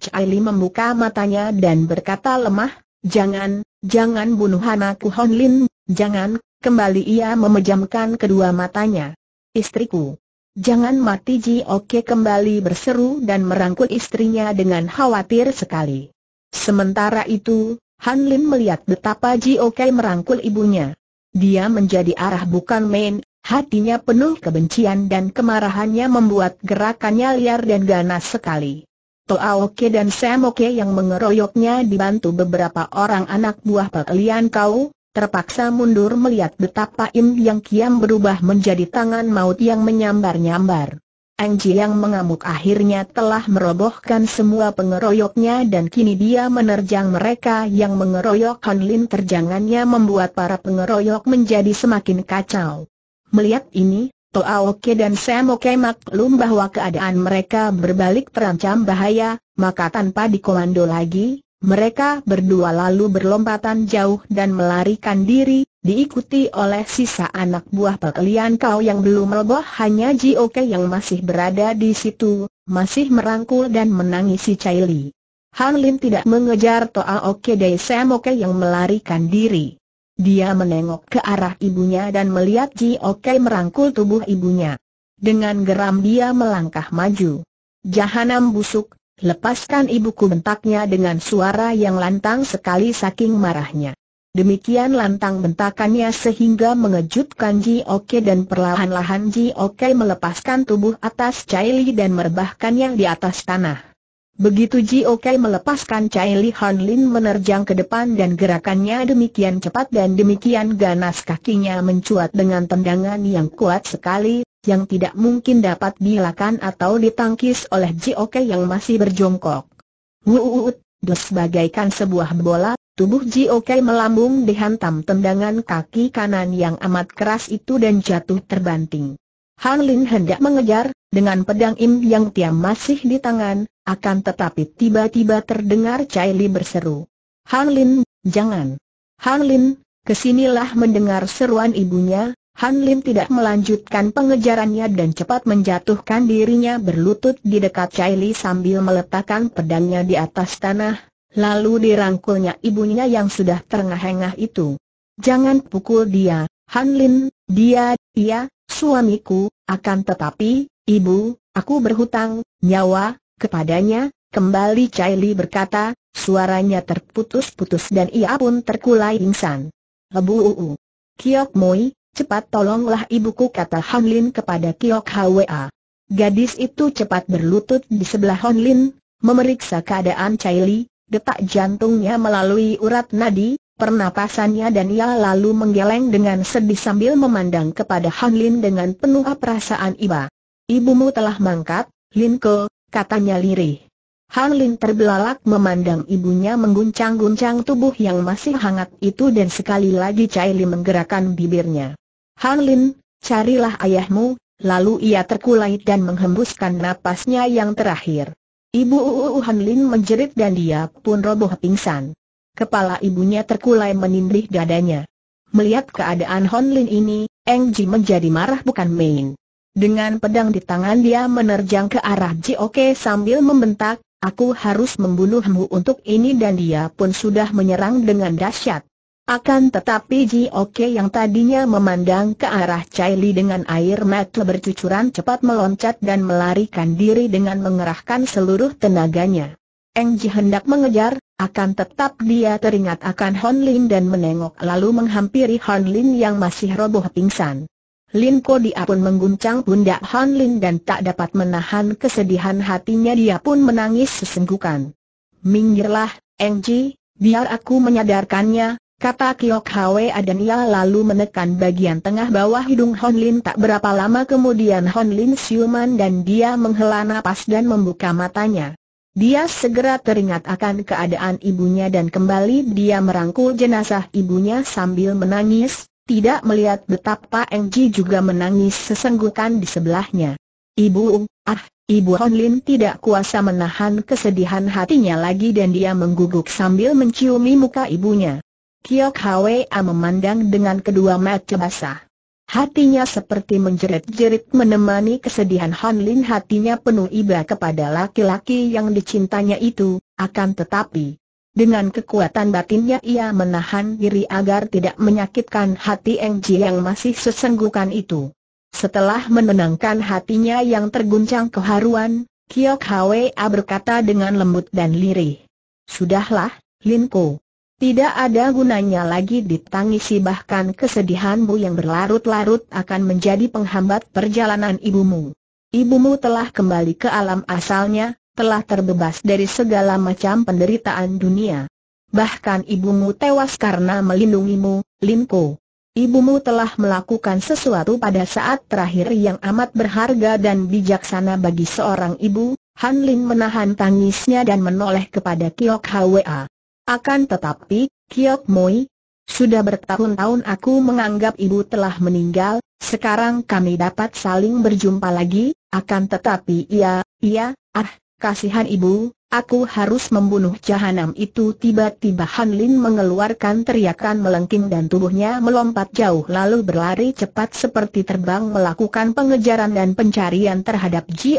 Cai Li membuka matanya dan berkata lemah, Jangan, jangan bunuh anakku Hon Lin, jangan, kembali ia memejamkan kedua matanya. Istriku, Jangan mati Ji Oke kembali berseru dan merangkul istrinya dengan khawatir sekali. Sementara itu, Han Lim melihat betapa Ji Oke merangkul ibunya. Dia menjadi arah bukan main, hatinya penuh kebencian dan kemarahannya membuat gerakannya liar dan ganas sekali. Toa Oke dan Sam Oke yang mengeroyoknya dibantu beberapa orang anak buah Pak Kau, terpaksa mundur melihat betapa Im Yang Kiam berubah menjadi tangan maut yang menyambar-nyambar. Ang Ji yang mengamuk akhirnya telah merobohkan semua pengeroyoknya dan kini dia menerjang mereka yang mengeroyok Han Lin terjangannya membuat para pengeroyok menjadi semakin kacau. Melihat ini, Toaoke dan Samoke maklum bahwa keadaan mereka berbalik terancam bahaya, maka tanpa dikomando lagi, mereka berdua lalu berlompatan jauh dan melarikan diri, diikuti oleh sisa anak buah pekelian kau yang belum roboh hanya Ji Oke yang masih berada di situ, masih merangkul dan menangisi Chai Li. Han Lin tidak mengejar Toa Oke Dei Samoke yang melarikan diri. Dia menengok ke arah ibunya dan melihat Ji Oke merangkul tubuh ibunya. Dengan geram dia melangkah maju. Jahanam busuk, Lepaskan ibuku bentaknya dengan suara yang lantang sekali saking marahnya. Demikian lantang bentakannya sehingga mengejutkan Ji Oke dan perlahan-lahan Ji Oke melepaskan tubuh atas Caili dan yang di atas tanah. Begitu Ji Oke melepaskan Caili Han Lin menerjang ke depan dan gerakannya demikian cepat dan demikian ganas kakinya mencuat dengan tendangan yang kuat sekali yang tidak mungkin dapat dilakukan atau ditangkis oleh Jioke yang masih berjongkok. Wuut, dos bagaikan sebuah bola, tubuh Jioke melambung dihantam tendangan kaki kanan yang amat keras itu dan jatuh terbanting. Han Lin hendak mengejar, dengan pedang Im yang Tiam masih di tangan, akan tetapi tiba-tiba terdengar Chai Li berseru. Han Lin, jangan! Han Lin, kesinilah mendengar seruan ibunya, Han Lin tidak melanjutkan pengejarannya dan cepat menjatuhkan dirinya berlutut di dekat Chai Li sambil meletakkan pedangnya di atas tanah, lalu dirangkulnya ibunya yang sudah terengah-engah itu. Jangan pukul dia, Han Lin, dia, ia, suamiku, akan tetapi, ibu, aku berhutang, nyawa, kepadanya, kembali Chai Li berkata, suaranya terputus-putus dan ia pun terkulai pingsan. Lebu uu. Kiok Moi, Cepat tolonglah ibuku kata Hon Lin kepada Kiok Hwa. Gadis itu cepat berlutut di sebelah Hon Lin, memeriksa keadaan Chai Li, detak jantungnya melalui urat nadi, pernapasannya dan ia lalu menggeleng dengan sedih sambil memandang kepada Hon Lin dengan penuh perasaan iba. Ibumu telah mangkat, Lin Ke, katanya lirih. Han Lin terbelalak memandang ibunya mengguncang-guncang tubuh yang masih hangat itu dan sekali lagi Chai Li menggerakkan bibirnya. Lin, carilah ayahmu, lalu ia terkulai dan menghembuskan napasnya yang terakhir. Ibu Uu Lin menjerit dan dia pun roboh pingsan. Kepala ibunya terkulai menindih dadanya. Melihat keadaan Han Lin ini, Eng Ji menjadi marah bukan main. Dengan pedang di tangan dia menerjang ke arah Ji Oke sambil membentak, aku harus membunuhmu untuk ini dan dia pun sudah menyerang dengan dahsyat. Akan tetapi Ji Oke yang tadinya memandang ke arah Caili dengan air mata bercucuran cepat meloncat dan melarikan diri dengan mengerahkan seluruh tenaganya. Eng Ji hendak mengejar, akan tetap dia teringat akan Hon Lin dan menengok lalu menghampiri Hon Lin yang masih roboh pingsan. Lin Ko dia pun mengguncang pundak Hon Lin dan tak dapat menahan kesedihan hatinya dia pun menangis sesenggukan. Minggirlah, Engji, biar aku menyadarkannya, Kata Kiok Hwe ia lalu menekan bagian tengah bawah hidung Hon Lin tak berapa lama kemudian Hon Lin siuman dan dia menghela nafas dan membuka matanya. Dia segera teringat akan keadaan ibunya dan kembali dia merangkul jenazah ibunya sambil menangis, tidak melihat betapa Eng Ji juga menangis sesenggukan di sebelahnya. Ibu, ah, Ibu Hon Lin tidak kuasa menahan kesedihan hatinya lagi dan dia mengguguk sambil menciumi muka ibunya. Kiok Hwa memandang dengan kedua mata basah. Hatinya seperti menjerit-jerit menemani kesedihan Han Lin hatinya penuh iba kepada laki-laki yang dicintanya itu, akan tetapi dengan kekuatan batinnya ia menahan diri agar tidak menyakitkan hati Eng Ji yang masih sesenggukan itu. Setelah menenangkan hatinya yang terguncang keharuan, Kiok Hwa berkata dengan lembut dan lirih. Sudahlah, Lin Ko, tidak ada gunanya lagi ditangisi bahkan kesedihanmu yang berlarut-larut akan menjadi penghambat perjalanan ibumu. Ibumu telah kembali ke alam asalnya, telah terbebas dari segala macam penderitaan dunia. Bahkan ibumu tewas karena melindungimu, Linko. Ibumu telah melakukan sesuatu pada saat terakhir yang amat berharga dan bijaksana bagi seorang ibu, Han Lin menahan tangisnya dan menoleh kepada Kiok Hwa. Akan tetapi, Kiok Moi, sudah bertahun-tahun aku menganggap ibu telah meninggal, sekarang kami dapat saling berjumpa lagi, akan tetapi iya, iya, ah, kasihan ibu, aku harus membunuh jahanam itu tiba-tiba Han Lin mengeluarkan teriakan melengking dan tubuhnya melompat jauh lalu berlari cepat seperti terbang melakukan pengejaran dan pencarian terhadap Ji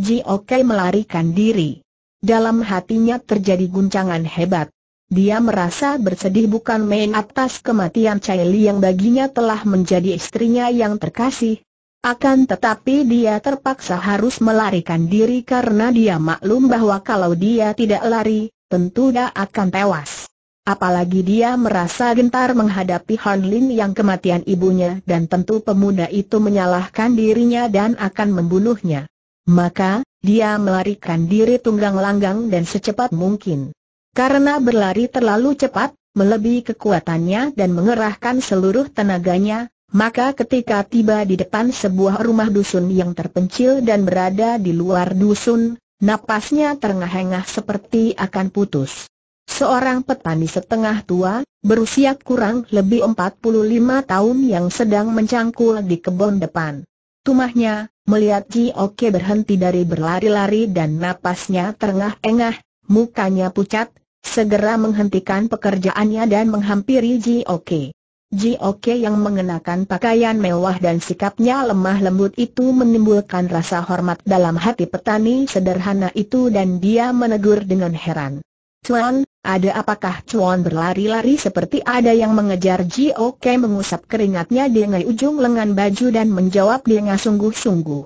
Ji Oke melarikan diri. Dalam hatinya terjadi guncangan hebat. Dia merasa bersedih bukan main atas kematian Caili yang baginya telah menjadi istrinya yang terkasih. Akan tetapi dia terpaksa harus melarikan diri karena dia maklum bahwa kalau dia tidak lari, tentu dia akan tewas. Apalagi dia merasa gentar menghadapi Han Lin yang kematian ibunya dan tentu pemuda itu menyalahkan dirinya dan akan membunuhnya. Maka, dia melarikan diri tunggang langgang dan secepat mungkin. Karena berlari terlalu cepat, melebihi kekuatannya dan mengerahkan seluruh tenaganya, maka ketika tiba di depan sebuah rumah dusun yang terpencil dan berada di luar dusun, napasnya terengah-engah seperti akan putus. Seorang petani setengah tua, berusia kurang lebih 45 tahun yang sedang mencangkul di kebun depan. Tumahnya, Melihat Ji Oke berhenti dari berlari-lari dan napasnya terengah-engah, mukanya pucat, segera menghentikan pekerjaannya dan menghampiri Ji Oke. Ji Oke yang mengenakan pakaian mewah dan sikapnya lemah lembut itu menimbulkan rasa hormat dalam hati petani sederhana itu dan dia menegur dengan heran. Tuan, ada apakah Chuan berlari-lari seperti ada yang mengejar Jio Ok mengusap keringatnya dengan ujung lengan baju dan menjawab dengan sungguh-sungguh.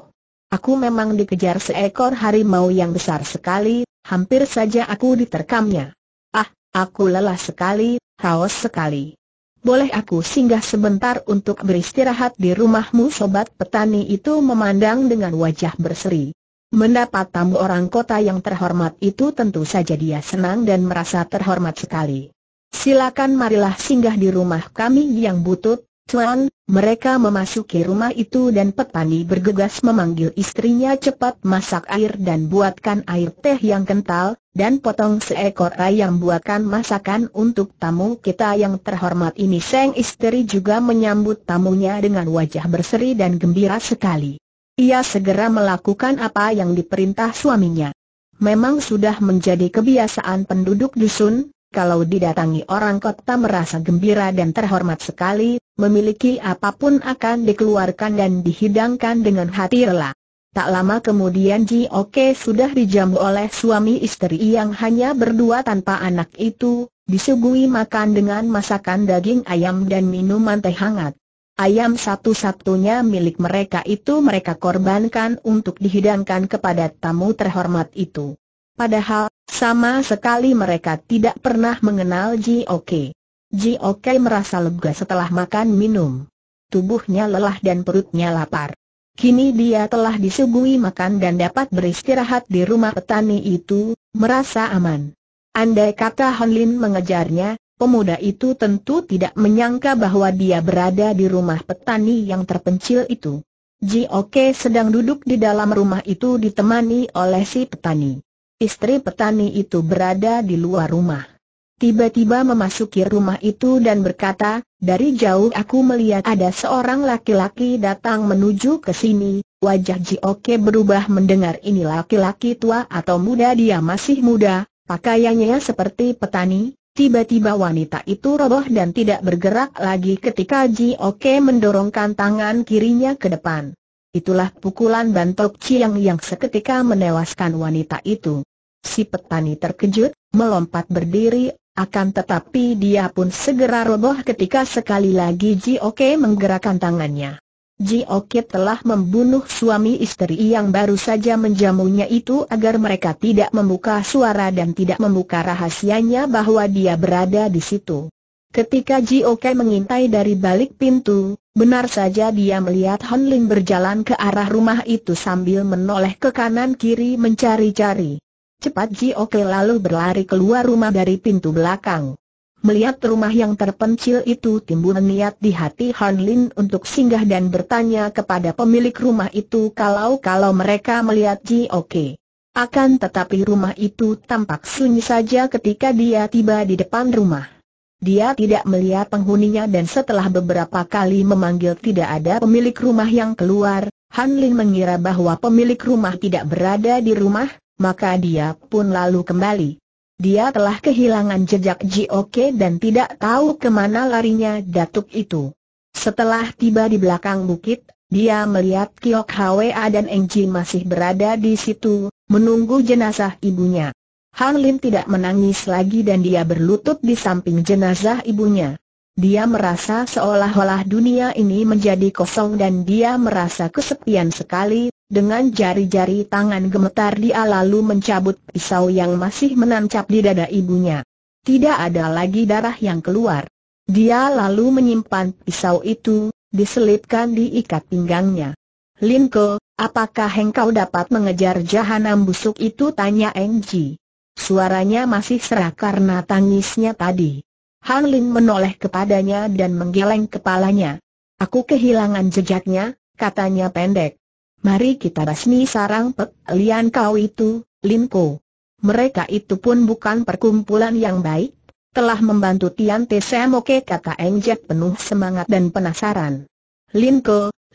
Aku memang dikejar seekor harimau yang besar sekali, hampir saja aku diterkamnya. Ah, aku lelah sekali, haus sekali. Boleh aku singgah sebentar untuk beristirahat di rumahmu sobat petani itu memandang dengan wajah berseri. Mendapat tamu orang kota yang terhormat itu tentu saja dia senang dan merasa terhormat sekali. Silakan marilah singgah di rumah kami yang butut, Tuan, mereka memasuki rumah itu dan petani bergegas memanggil istrinya cepat masak air dan buatkan air teh yang kental, dan potong seekor ayam buatkan masakan untuk tamu kita yang terhormat ini. Sang istri juga menyambut tamunya dengan wajah berseri dan gembira sekali. Ia segera melakukan apa yang diperintah suaminya. Memang sudah menjadi kebiasaan penduduk dusun, kalau didatangi orang kota merasa gembira dan terhormat sekali, memiliki apapun akan dikeluarkan dan dihidangkan dengan hati rela. Tak lama kemudian Ji Oke sudah dijamu oleh suami istri yang hanya berdua tanpa anak itu, disuguhi makan dengan masakan daging ayam dan minuman teh hangat. Ayam satu-satunya milik mereka itu mereka korbankan untuk dihidangkan kepada tamu terhormat itu. Padahal, sama sekali mereka tidak pernah mengenal Ji Oke. Ji Oke merasa lega setelah makan minum. Tubuhnya lelah dan perutnya lapar. Kini dia telah disuguhi makan dan dapat beristirahat di rumah petani itu, merasa aman. Andai kata Lin mengejarnya, Pemuda itu tentu tidak menyangka bahwa dia berada di rumah petani yang terpencil itu. Ji Oke sedang duduk di dalam rumah itu ditemani oleh si petani. Istri petani itu berada di luar rumah. Tiba-tiba memasuki rumah itu dan berkata, dari jauh aku melihat ada seorang laki-laki datang menuju ke sini. Wajah Ji Oke berubah mendengar ini laki-laki tua atau muda dia masih muda, pakaiannya seperti petani, Tiba-tiba wanita itu roboh dan tidak bergerak lagi ketika Ji Oke mendorongkan tangan kirinya ke depan. Itulah pukulan bantok Chiang yang seketika menewaskan wanita itu. Si petani terkejut, melompat berdiri, akan tetapi dia pun segera roboh ketika sekali lagi Ji Oke menggerakkan tangannya. Ji Okit telah membunuh suami istri yang baru saja menjamunya itu agar mereka tidak membuka suara dan tidak membuka rahasianya bahwa dia berada di situ. Ketika Ji Oke mengintai dari balik pintu, benar saja dia melihat Han Ling berjalan ke arah rumah itu sambil menoleh ke kanan kiri mencari-cari. Cepat Ji Oke lalu berlari keluar rumah dari pintu belakang. Melihat rumah yang terpencil itu timbul niat di hati Han Lin untuk singgah dan bertanya kepada pemilik rumah itu kalau-kalau mereka melihat Ji Oke. Akan tetapi rumah itu tampak sunyi saja ketika dia tiba di depan rumah. Dia tidak melihat penghuninya dan setelah beberapa kali memanggil tidak ada pemilik rumah yang keluar, Han Lin mengira bahwa pemilik rumah tidak berada di rumah, maka dia pun lalu kembali. Dia telah kehilangan jejak Jioke dan tidak tahu kemana larinya datuk itu. Setelah tiba di belakang bukit, dia melihat Kiok Hwa dan Engji masih berada di situ, menunggu jenazah ibunya. Han Lim tidak menangis lagi dan dia berlutut di samping jenazah ibunya. Dia merasa seolah-olah dunia ini menjadi kosong dan dia merasa kesepian sekali, dengan jari-jari tangan gemetar dia lalu mencabut pisau yang masih menancap di dada ibunya. Tidak ada lagi darah yang keluar. Dia lalu menyimpan pisau itu, diselipkan di ikat pinggangnya. Linko, apakah engkau dapat mengejar jahanam busuk itu? Tanya Engji. Suaranya masih serak karena tangisnya tadi. Han Lin menoleh kepadanya dan menggeleng kepalanya. Aku kehilangan jejaknya, katanya pendek. Mari kita basmi sarang Pek Lian kau itu, Lin Mereka itu pun bukan perkumpulan yang baik, telah membantu Tian Te Semoke kata Eng penuh semangat dan penasaran. Lin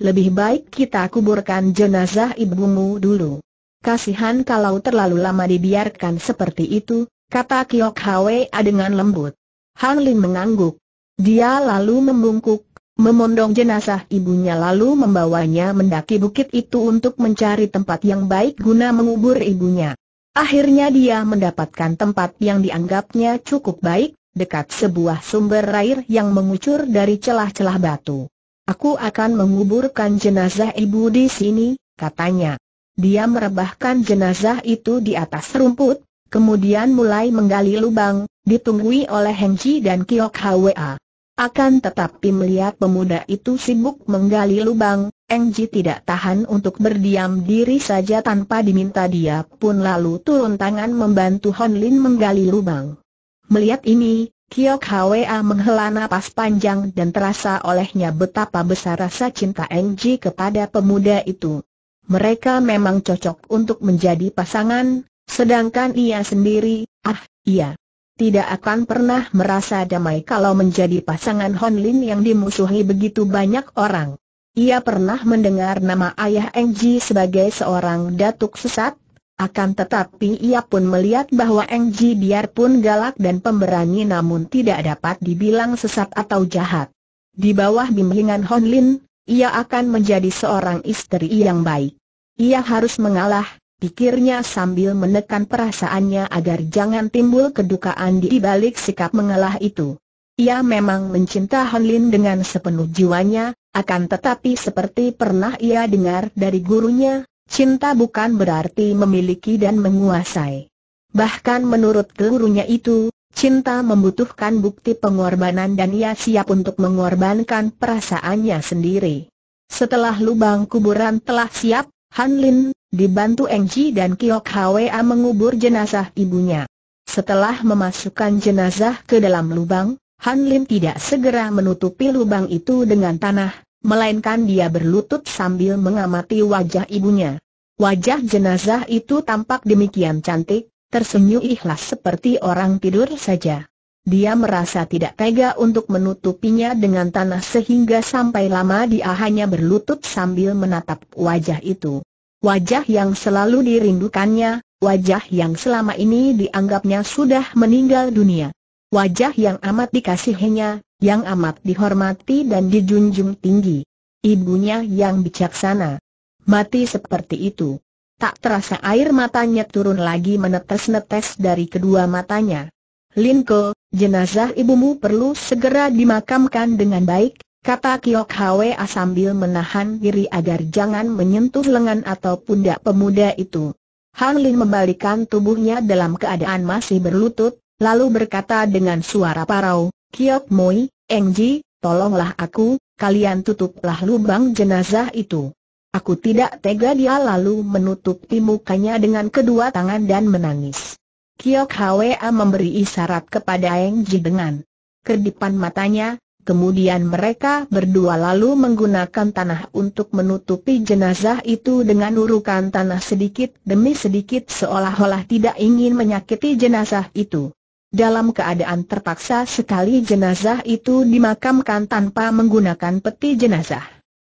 lebih baik kita kuburkan jenazah ibumu dulu. Kasihan kalau terlalu lama dibiarkan seperti itu, kata Kiok Hwa dengan lembut. Han Lin mengangguk. Dia lalu membungkuk, memondong jenazah ibunya lalu membawanya mendaki bukit itu untuk mencari tempat yang baik guna mengubur ibunya. Akhirnya dia mendapatkan tempat yang dianggapnya cukup baik, dekat sebuah sumber air yang mengucur dari celah-celah batu. Aku akan menguburkan jenazah ibu di sini, katanya. Dia merebahkan jenazah itu di atas rumput, kemudian mulai menggali lubang, ditunggui oleh Hengji dan Kiok Hwa. Akan tetapi melihat pemuda itu sibuk menggali lubang, Eng tidak tahan untuk berdiam diri saja tanpa diminta dia pun lalu turun tangan membantu Hon Lin menggali lubang. Melihat ini, Kiok Hwa menghela napas panjang dan terasa olehnya betapa besar rasa cinta Eng kepada pemuda itu. Mereka memang cocok untuk menjadi pasangan, sedangkan ia sendiri, ah, iya, tidak akan pernah merasa damai kalau menjadi pasangan Hon Lin yang dimusuhi begitu banyak orang. Ia pernah mendengar nama ayah Eng Ji sebagai seorang datuk sesat, akan tetapi ia pun melihat bahwa Eng Ji biarpun galak dan pemberani namun tidak dapat dibilang sesat atau jahat. Di bawah bimbingan Hon Lin, ia akan menjadi seorang istri yang baik. Ia harus mengalah, pikirnya sambil menekan perasaannya agar jangan timbul kedukaan di balik sikap mengalah itu. Ia memang mencinta Han Lin dengan sepenuh jiwanya, akan tetapi seperti pernah ia dengar dari gurunya, cinta bukan berarti memiliki dan menguasai. Bahkan menurut gurunya itu, cinta membutuhkan bukti pengorbanan dan ia siap untuk mengorbankan perasaannya sendiri. Setelah lubang kuburan telah siap, Han Lin, dibantu Eng Ji dan Kiok Hwa mengubur jenazah ibunya. Setelah memasukkan jenazah ke dalam lubang, Han Lin tidak segera menutupi lubang itu dengan tanah, melainkan dia berlutut sambil mengamati wajah ibunya. Wajah jenazah itu tampak demikian cantik, tersenyum ikhlas seperti orang tidur saja. Dia merasa tidak tega untuk menutupinya dengan tanah sehingga sampai lama dia hanya berlutut sambil menatap wajah itu. Wajah yang selalu dirindukannya, wajah yang selama ini dianggapnya sudah meninggal dunia. Wajah yang amat dikasihinya, yang amat dihormati dan dijunjung tinggi. Ibunya yang bijaksana. Mati seperti itu. Tak terasa air matanya turun lagi menetes-netes dari kedua matanya. Lincoln. Jenazah ibumu perlu segera dimakamkan dengan baik, kata Kiok Hwa sambil menahan diri agar jangan menyentuh lengan atau pundak pemuda itu. Han Lin membalikan tubuhnya dalam keadaan masih berlutut, lalu berkata dengan suara parau, Kiok Moi, Engji, tolonglah aku, kalian tutuplah lubang jenazah itu. Aku tidak tega dia lalu menutupi mukanya dengan kedua tangan dan menangis. Kiok Hwa memberi isyarat kepada Eng Ji dengan kedipan matanya, kemudian mereka berdua lalu menggunakan tanah untuk menutupi jenazah itu dengan urukan tanah sedikit demi sedikit seolah-olah tidak ingin menyakiti jenazah itu. Dalam keadaan terpaksa sekali jenazah itu dimakamkan tanpa menggunakan peti jenazah.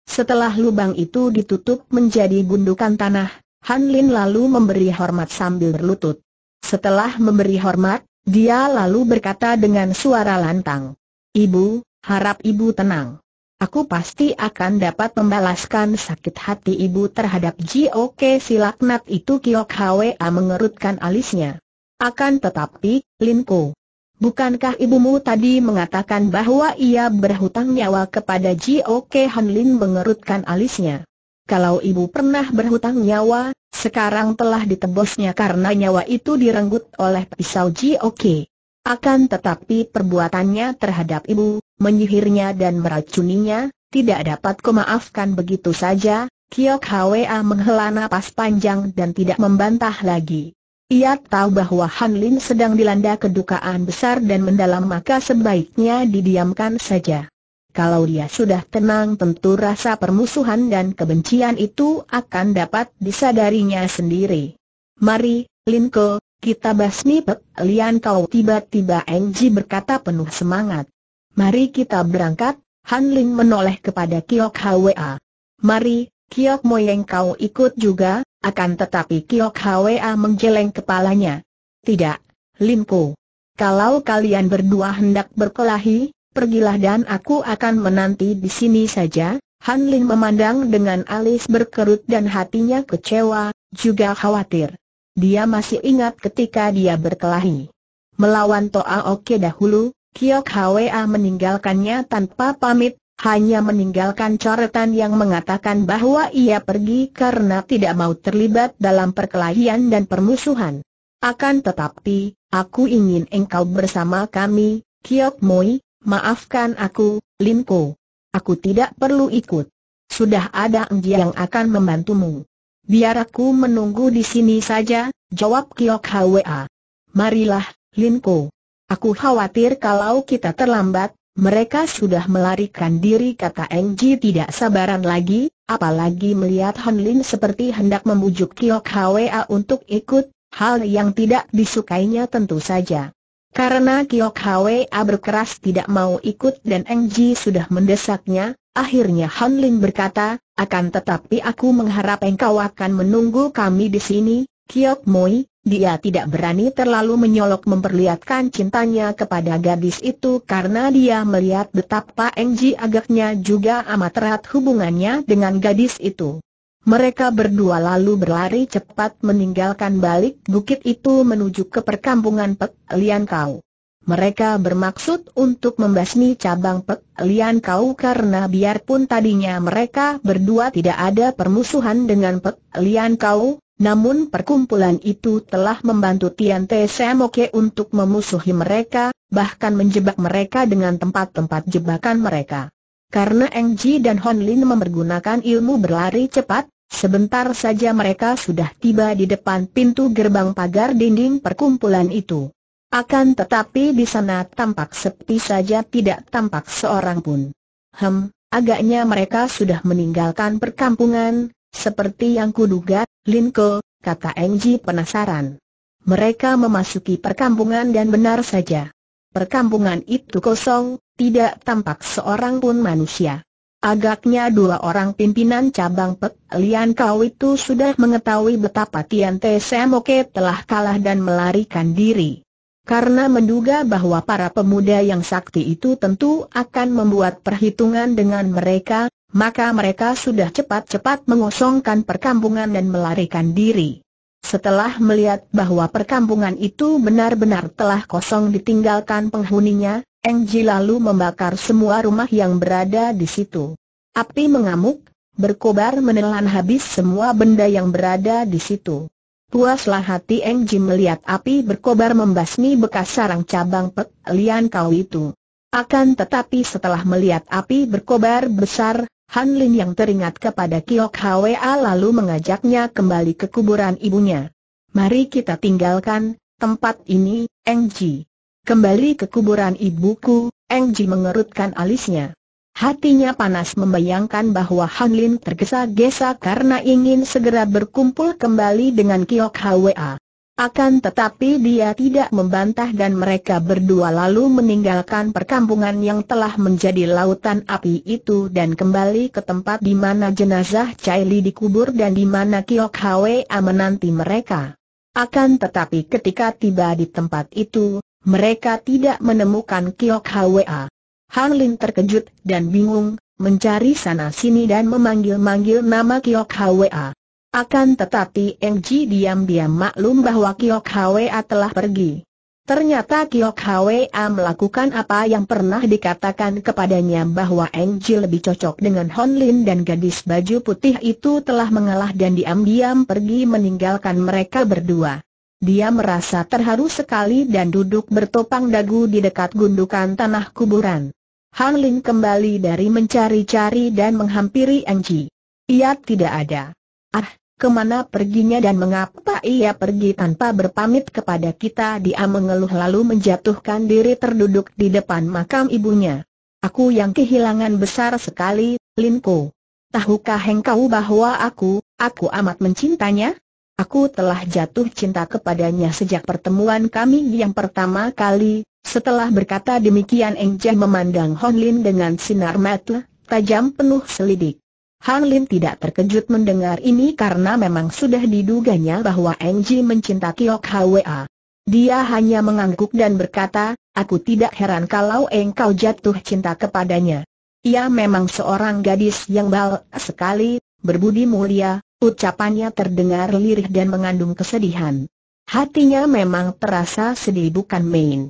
Setelah lubang itu ditutup menjadi gundukan tanah, Han Lin lalu memberi hormat sambil berlutut. Setelah memberi hormat, dia lalu berkata dengan suara lantang. Ibu, harap ibu tenang. Aku pasti akan dapat membalaskan sakit hati ibu terhadap Jiok silaknat itu Kiok Hwa mengerutkan alisnya. Akan tetapi, Linko, bukankah ibumu tadi mengatakan bahwa ia berhutang nyawa kepada Jiok Han Lin mengerutkan alisnya? kalau ibu pernah berhutang nyawa, sekarang telah ditebusnya karena nyawa itu direnggut oleh pisau Ji Oke. Akan tetapi perbuatannya terhadap ibu, menyihirnya dan meracuninya, tidak dapat kumaafkan begitu saja, Kiok Hwa menghela napas panjang dan tidak membantah lagi. Ia tahu bahwa Han Lin sedang dilanda kedukaan besar dan mendalam maka sebaiknya didiamkan saja. Kalau dia sudah tenang tentu rasa permusuhan dan kebencian itu akan dapat disadarinya sendiri. Mari, Linko, kita basmi Pek Lian kau tiba-tiba Engji berkata penuh semangat. Mari kita berangkat, Han Ling menoleh kepada Kiok Hwa. Mari, Kiok Moyeng kau ikut juga, akan tetapi Kiok Hwa menggeleng kepalanya. Tidak, Linko. Kalau kalian berdua hendak berkelahi, pergilah dan aku akan menanti di sini saja. Han Lin memandang dengan alis berkerut dan hatinya kecewa, juga khawatir. Dia masih ingat ketika dia berkelahi. Melawan Toa Oke dahulu, Kiok Hwa meninggalkannya tanpa pamit, hanya meninggalkan coretan yang mengatakan bahwa ia pergi karena tidak mau terlibat dalam perkelahian dan permusuhan. Akan tetapi, aku ingin engkau bersama kami, Kiok Moi, Maafkan aku, Linko. Aku tidak perlu ikut. Sudah ada yang akan membantumu. Biar aku menunggu di sini saja, jawab Kiok Hwa. Marilah, Linko. Aku khawatir kalau kita terlambat, mereka sudah melarikan diri kata Engji tidak sabaran lagi, apalagi melihat Hon Lin seperti hendak membujuk Kiok Hwa untuk ikut, hal yang tidak disukainya tentu saja. Karena Kiok Hwa berkeras tidak mau ikut dan Eng Ji sudah mendesaknya, akhirnya Han Ling berkata, akan tetapi aku mengharap engkau akan menunggu kami di sini, Kiok Moi, dia tidak berani terlalu menyolok memperlihatkan cintanya kepada gadis itu karena dia melihat betapa Eng Ji agaknya juga amat erat hubungannya dengan gadis itu. Mereka berdua lalu berlari cepat meninggalkan balik bukit itu menuju ke perkampungan Pek Lian Kau. Mereka bermaksud untuk membasmi cabang Pek Lian Kau karena biarpun tadinya mereka berdua tidak ada permusuhan dengan Pek Lian Kau, namun perkumpulan itu telah membantu Tian Te Semoke untuk memusuhi mereka, bahkan menjebak mereka dengan tempat-tempat jebakan mereka. Karena Eng Ji dan Hon Lin mempergunakan ilmu berlari cepat, Sebentar saja mereka sudah tiba di depan pintu gerbang pagar dinding perkumpulan itu. Akan tetapi di sana tampak sepi saja tidak tampak seorang pun. Hem, agaknya mereka sudah meninggalkan perkampungan, seperti yang kuduga, Linko, kata Engji penasaran. Mereka memasuki perkampungan dan benar saja. Perkampungan itu kosong, tidak tampak seorang pun manusia. Agaknya dua orang pimpinan cabang Pek Lian Kau itu sudah mengetahui betapa Tian Te Semoke telah kalah dan melarikan diri. Karena menduga bahwa para pemuda yang sakti itu tentu akan membuat perhitungan dengan mereka, maka mereka sudah cepat-cepat mengosongkan perkampungan dan melarikan diri. Setelah melihat bahwa perkampungan itu benar-benar telah kosong ditinggalkan penghuninya, Engji lalu membakar semua rumah yang berada di situ. Api mengamuk, berkobar menelan habis semua benda yang berada di situ. Puaslah hati Engji melihat api berkobar membasmi bekas sarang cabang pek lian kau itu. Akan tetapi setelah melihat api berkobar besar, Han Lin yang teringat kepada Kiok Hwa lalu mengajaknya kembali ke kuburan ibunya. Mari kita tinggalkan tempat ini, Engji. Kembali ke kuburan ibuku, Eng Ji mengerutkan alisnya. Hatinya panas membayangkan bahwa Han Lin tergesa-gesa karena ingin segera berkumpul kembali dengan Kiok Hwa. Akan tetapi dia tidak membantah dan mereka berdua lalu meninggalkan perkampungan yang telah menjadi lautan api itu dan kembali ke tempat di mana jenazah Chai Li dikubur dan di mana Kiok Hwa menanti mereka. Akan tetapi ketika tiba di tempat itu, mereka tidak menemukan Kiok Hwa. Han Lin terkejut dan bingung, mencari sana-sini dan memanggil-manggil nama Kiok Hwa. Akan tetapi Eng Ji diam-diam maklum bahwa Kiok Hwa telah pergi. Ternyata Kiok Hwa melakukan apa yang pernah dikatakan kepadanya bahwa Eng Ji lebih cocok dengan Hon Lin dan gadis baju putih itu telah mengalah dan diam-diam pergi meninggalkan mereka berdua. Dia merasa terharu sekali dan duduk bertopang dagu di dekat gundukan tanah kuburan. Han Lin kembali dari mencari-cari dan menghampiri Ji. Ia tidak ada. Ah, kemana perginya dan mengapa ia pergi tanpa berpamit kepada kita dia mengeluh lalu menjatuhkan diri terduduk di depan makam ibunya. Aku yang kehilangan besar sekali, Lin Ko. Tahukah engkau bahwa aku, aku amat mencintanya? Aku telah jatuh cinta kepadanya sejak pertemuan kami yang pertama kali. Setelah berkata demikian Eng Jie memandang Hon Lin dengan sinar mata, tajam penuh selidik. Han Lin tidak terkejut mendengar ini karena memang sudah diduganya bahwa Eng Jie mencintai Kiok Hwa. Dia hanya mengangguk dan berkata, aku tidak heran kalau engkau jatuh cinta kepadanya. Ia memang seorang gadis yang bal sekali, berbudi mulia, Ucapannya terdengar lirih dan mengandung kesedihan. Hatinya memang terasa sedih bukan main.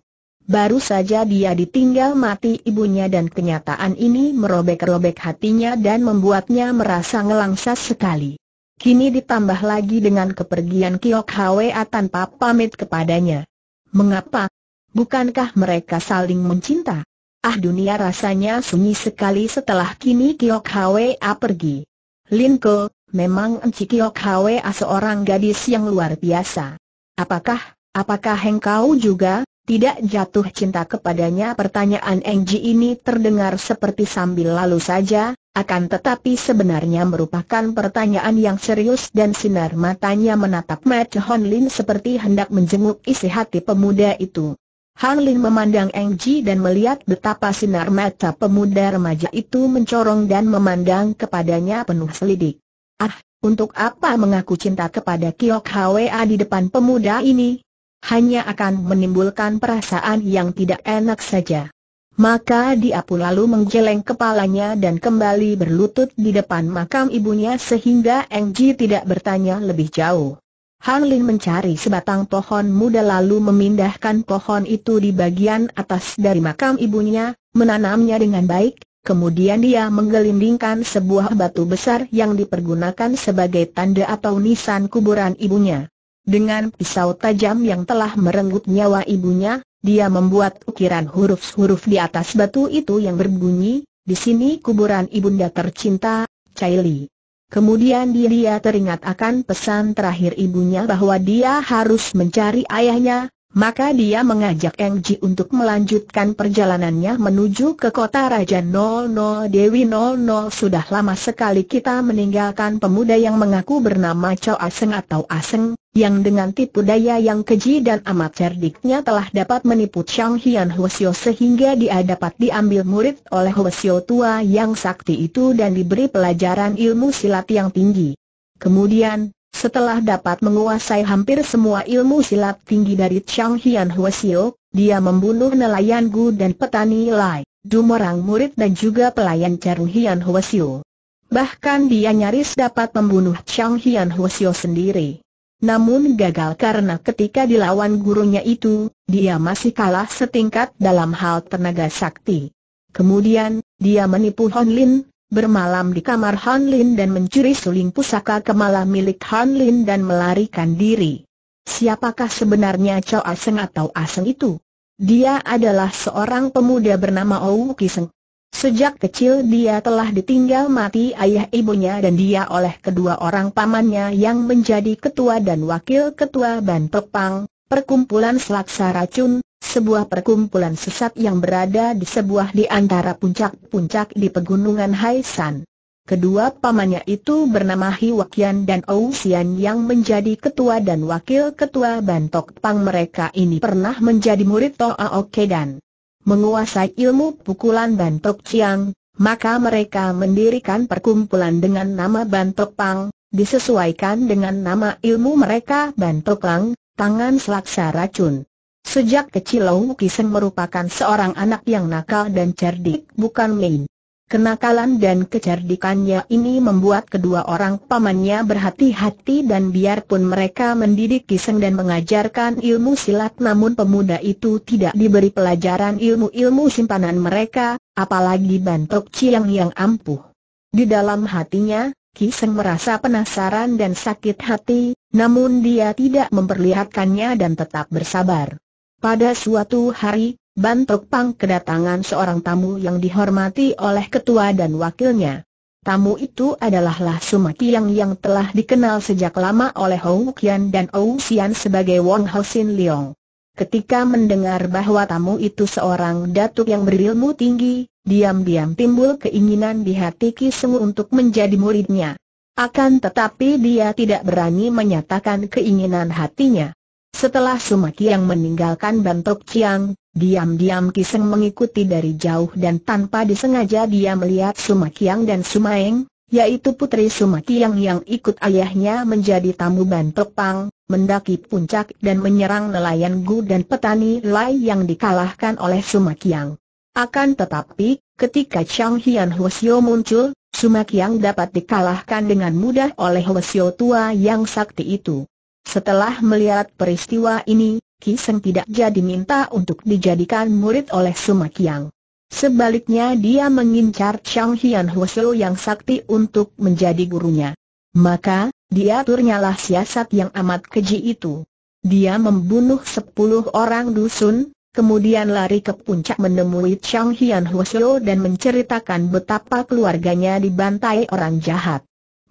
Baru saja dia ditinggal mati ibunya dan kenyataan ini merobek-robek hatinya dan membuatnya merasa ngelangsa sekali. Kini ditambah lagi dengan kepergian Kiok Hwa tanpa pamit kepadanya. Mengapa? Bukankah mereka saling mencinta? Ah dunia rasanya sunyi sekali setelah kini Kiok Hwa pergi. Linko, memang Hwe Kwe seorang gadis yang luar biasa. Apakah, apakah engkau juga, tidak jatuh cinta kepadanya? Pertanyaan Engji ini terdengar seperti sambil lalu saja, akan tetapi sebenarnya merupakan pertanyaan yang serius dan sinar matanya menatap Matt Hon Lin seperti hendak menjenguk isi hati pemuda itu. Han Lin memandang Engji dan melihat betapa sinar mata pemuda remaja itu mencorong dan memandang kepadanya penuh selidik. Ah, untuk apa mengaku cinta kepada Kiok Hwa di depan pemuda ini? Hanya akan menimbulkan perasaan yang tidak enak saja. Maka dia pun lalu menggeleng kepalanya dan kembali berlutut di depan makam ibunya sehingga Eng Ji tidak bertanya lebih jauh. Han Lin mencari sebatang pohon muda lalu memindahkan pohon itu di bagian atas dari makam ibunya, menanamnya dengan baik, Kemudian dia menggelindingkan sebuah batu besar yang dipergunakan sebagai tanda atau nisan kuburan ibunya. Dengan pisau tajam yang telah merenggut nyawa ibunya, dia membuat ukiran huruf-huruf di atas batu itu yang berbunyi, di sini kuburan ibunda tercinta, Caili. Kemudian dia teringat akan pesan terakhir ibunya bahwa dia harus mencari ayahnya, maka dia mengajak Eng Ji untuk melanjutkan perjalanannya menuju ke kota Raja 00 Dewi 00 Sudah lama sekali kita meninggalkan pemuda yang mengaku bernama Chow Aseng atau Aseng Yang dengan tipu daya yang keji dan amat cerdiknya telah dapat menipu Chang Hian Hwasyo Sehingga dia dapat diambil murid oleh Hwasyo tua yang sakti itu dan diberi pelajaran ilmu silat yang tinggi Kemudian, setelah dapat menguasai hampir semua ilmu silat tinggi dari Chang Hian Huasio, dia membunuh nelayan Gu dan petani Lai, Dumorang murid dan juga pelayan Chang Hian Huasio. Bahkan dia nyaris dapat membunuh Chang Hian Huasio sendiri. Namun gagal karena ketika dilawan gurunya itu, dia masih kalah setingkat dalam hal tenaga sakti. Kemudian, dia menipu Hon Lin, bermalam di kamar Han Lin dan mencuri suling pusaka kemala milik Han Lin dan melarikan diri. Siapakah sebenarnya Chow Aseng atau Aseng itu? Dia adalah seorang pemuda bernama Ou Kiseng. Sejak kecil dia telah ditinggal mati ayah ibunya dan dia oleh kedua orang pamannya yang menjadi ketua dan wakil ketua Ban Pepang, perkumpulan selaksa racun, sebuah perkumpulan sesat yang berada di sebuah di antara puncak-puncak di pegunungan Haisan. Kedua pamannya itu bernama Hiwakian dan Ousian yang menjadi ketua dan wakil ketua Bantok Pang mereka ini pernah menjadi murid Toa Okedan. Menguasai ilmu pukulan Bantok Chiang, maka mereka mendirikan perkumpulan dengan nama Bantok Pang, disesuaikan dengan nama ilmu mereka Bantok Lang, Tangan Selaksa Racun. Sejak kecil Long Kiseng merupakan seorang anak yang nakal dan cerdik, bukan main. Kenakalan dan kecerdikannya ini membuat kedua orang pamannya berhati-hati dan biarpun mereka mendidik Kiseng dan mengajarkan ilmu silat namun pemuda itu tidak diberi pelajaran ilmu-ilmu simpanan mereka, apalagi bantok ciang yang ampuh. Di dalam hatinya, Kiseng merasa penasaran dan sakit hati, namun dia tidak memperlihatkannya dan tetap bersabar. Pada suatu hari, Bantok Pang kedatangan seorang tamu yang dihormati oleh ketua dan wakilnya. Tamu itu adalah Lah Sumaki yang telah dikenal sejak lama oleh Hou Qian dan Ou Xian sebagai Wong Sin Leong. Ketika mendengar bahwa tamu itu seorang datuk yang berilmu tinggi, diam-diam timbul keinginan di hati Ki Semu untuk menjadi muridnya. Akan tetapi dia tidak berani menyatakan keinginan hatinya. Setelah Sumaki yang meninggalkan Bantok Chiang, diam-diam Kiseng mengikuti dari jauh dan tanpa disengaja dia melihat Sumakiang dan Sumaeng, yaitu putri Sumakiang yang ikut ayahnya menjadi tamu Bantok Pang, mendaki puncak dan menyerang nelayan Gu dan petani Lai yang dikalahkan oleh Sumakiang. Akan tetapi, ketika Chang Hian Hwasyo muncul, Sumakiang dapat dikalahkan dengan mudah oleh Hwasyo tua yang sakti itu. Setelah melihat peristiwa ini, Kiseng tidak jadi minta untuk dijadikan murid oleh Sumakiang. Sebaliknya dia mengincar Chang Hian Hwasyo yang sakti untuk menjadi gurunya. Maka, diaturnyalah siasat yang amat keji itu. Dia membunuh sepuluh orang dusun, kemudian lari ke puncak menemui Chang Hian Hwasyo dan menceritakan betapa keluarganya dibantai orang jahat.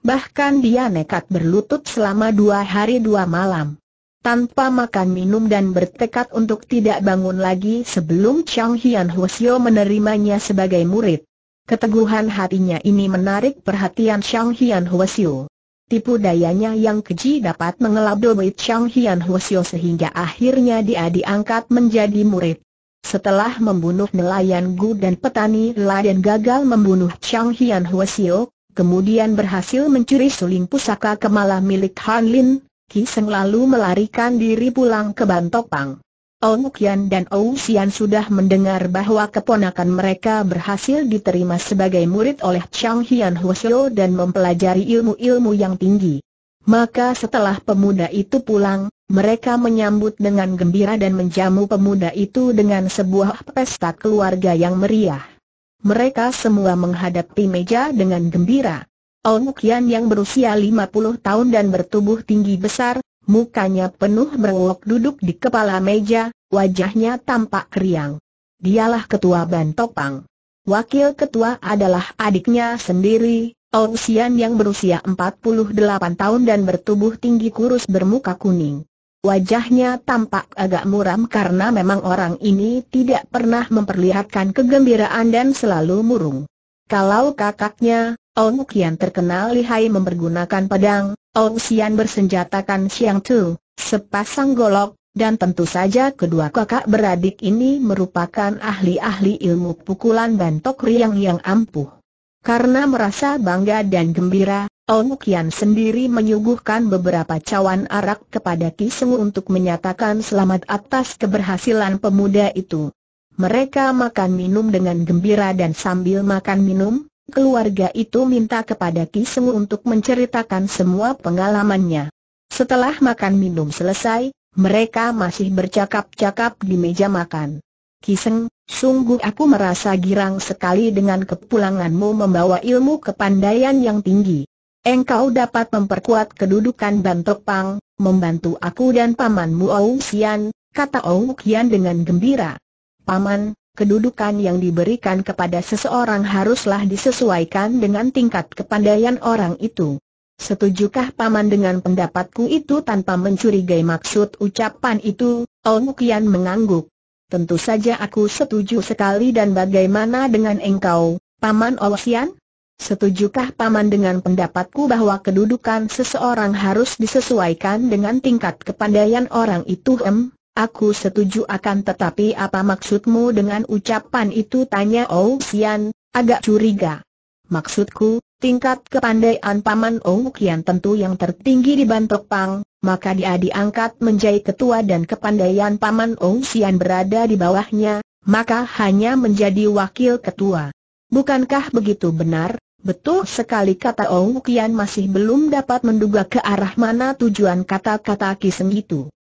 Bahkan dia nekat berlutut selama dua hari dua malam. Tanpa makan minum dan bertekad untuk tidak bangun lagi sebelum Chang Hian Hwasyo menerimanya sebagai murid. Keteguhan hatinya ini menarik perhatian Chang Hian Hwasyo. Tipu dayanya yang keji dapat mengelabui Chang Hian Hwasyo sehingga akhirnya dia diangkat menjadi murid. Setelah membunuh nelayan Gu dan petani Laden gagal membunuh Chang Hian Hwasyo, kemudian berhasil mencuri suling pusaka kemala milik Han Lin, Ki Seng lalu melarikan diri pulang ke Bantok Pang. Ong Kian dan Ou Sian sudah mendengar bahwa keponakan mereka berhasil diterima sebagai murid oleh Chang Hian Huosyo dan mempelajari ilmu-ilmu yang tinggi. Maka setelah pemuda itu pulang, mereka menyambut dengan gembira dan menjamu pemuda itu dengan sebuah pesta keluarga yang meriah mereka semua menghadapi meja dengan gembira. Ong Kian yang berusia 50 tahun dan bertubuh tinggi besar, mukanya penuh berwok duduk di kepala meja, wajahnya tampak keriang. Dialah ketua Bantopang. Wakil ketua adalah adiknya sendiri, Ong Sian yang berusia 48 tahun dan bertubuh tinggi kurus bermuka kuning. Wajahnya tampak agak muram karena memang orang ini tidak pernah memperlihatkan kegembiraan dan selalu murung. Kalau kakaknya, Ong Kian terkenal lihai mempergunakan pedang, Ong Sian bersenjatakan siang Tu, sepasang golok, dan tentu saja kedua kakak beradik ini merupakan ahli-ahli ilmu pukulan bantok riang yang ampuh. Karena merasa bangga dan gembira, Mukian sendiri menyuguhkan beberapa cawan arak kepada Kisewu untuk menyatakan selamat atas keberhasilan pemuda itu. Mereka makan minum dengan gembira dan sambil makan minum, keluarga itu minta kepada Kisewu untuk menceritakan semua pengalamannya. Setelah makan minum selesai, mereka masih bercakap-cakap di meja makan. Kiseng, sungguh aku merasa girang sekali dengan kepulanganmu membawa ilmu kepandaian yang tinggi. Engkau dapat memperkuat kedudukan Bantok Pang, membantu aku dan pamanmu Ou kata Ou dengan gembira. Paman, kedudukan yang diberikan kepada seseorang haruslah disesuaikan dengan tingkat kepandaian orang itu. Setujukah paman dengan pendapatku itu tanpa mencurigai maksud ucapan itu? Ou mengangguk. Tentu saja aku setuju sekali dan bagaimana dengan engkau, paman Ou Setujukah Paman dengan pendapatku bahwa kedudukan seseorang harus disesuaikan dengan tingkat kepandaian orang itu? Em, aku setuju akan tetapi apa maksudmu dengan ucapan itu? Tanya Ou Xian, agak curiga. Maksudku, tingkat kepandaian Paman Ou Xian tentu yang tertinggi di Bantok Pang, maka dia diangkat menjadi ketua dan kepandaian Paman Ou Xian berada di bawahnya, maka hanya menjadi wakil ketua. Bukankah begitu benar? Betul sekali kata Ong Kian masih belum dapat menduga ke arah mana tujuan kata-kata kisem itu.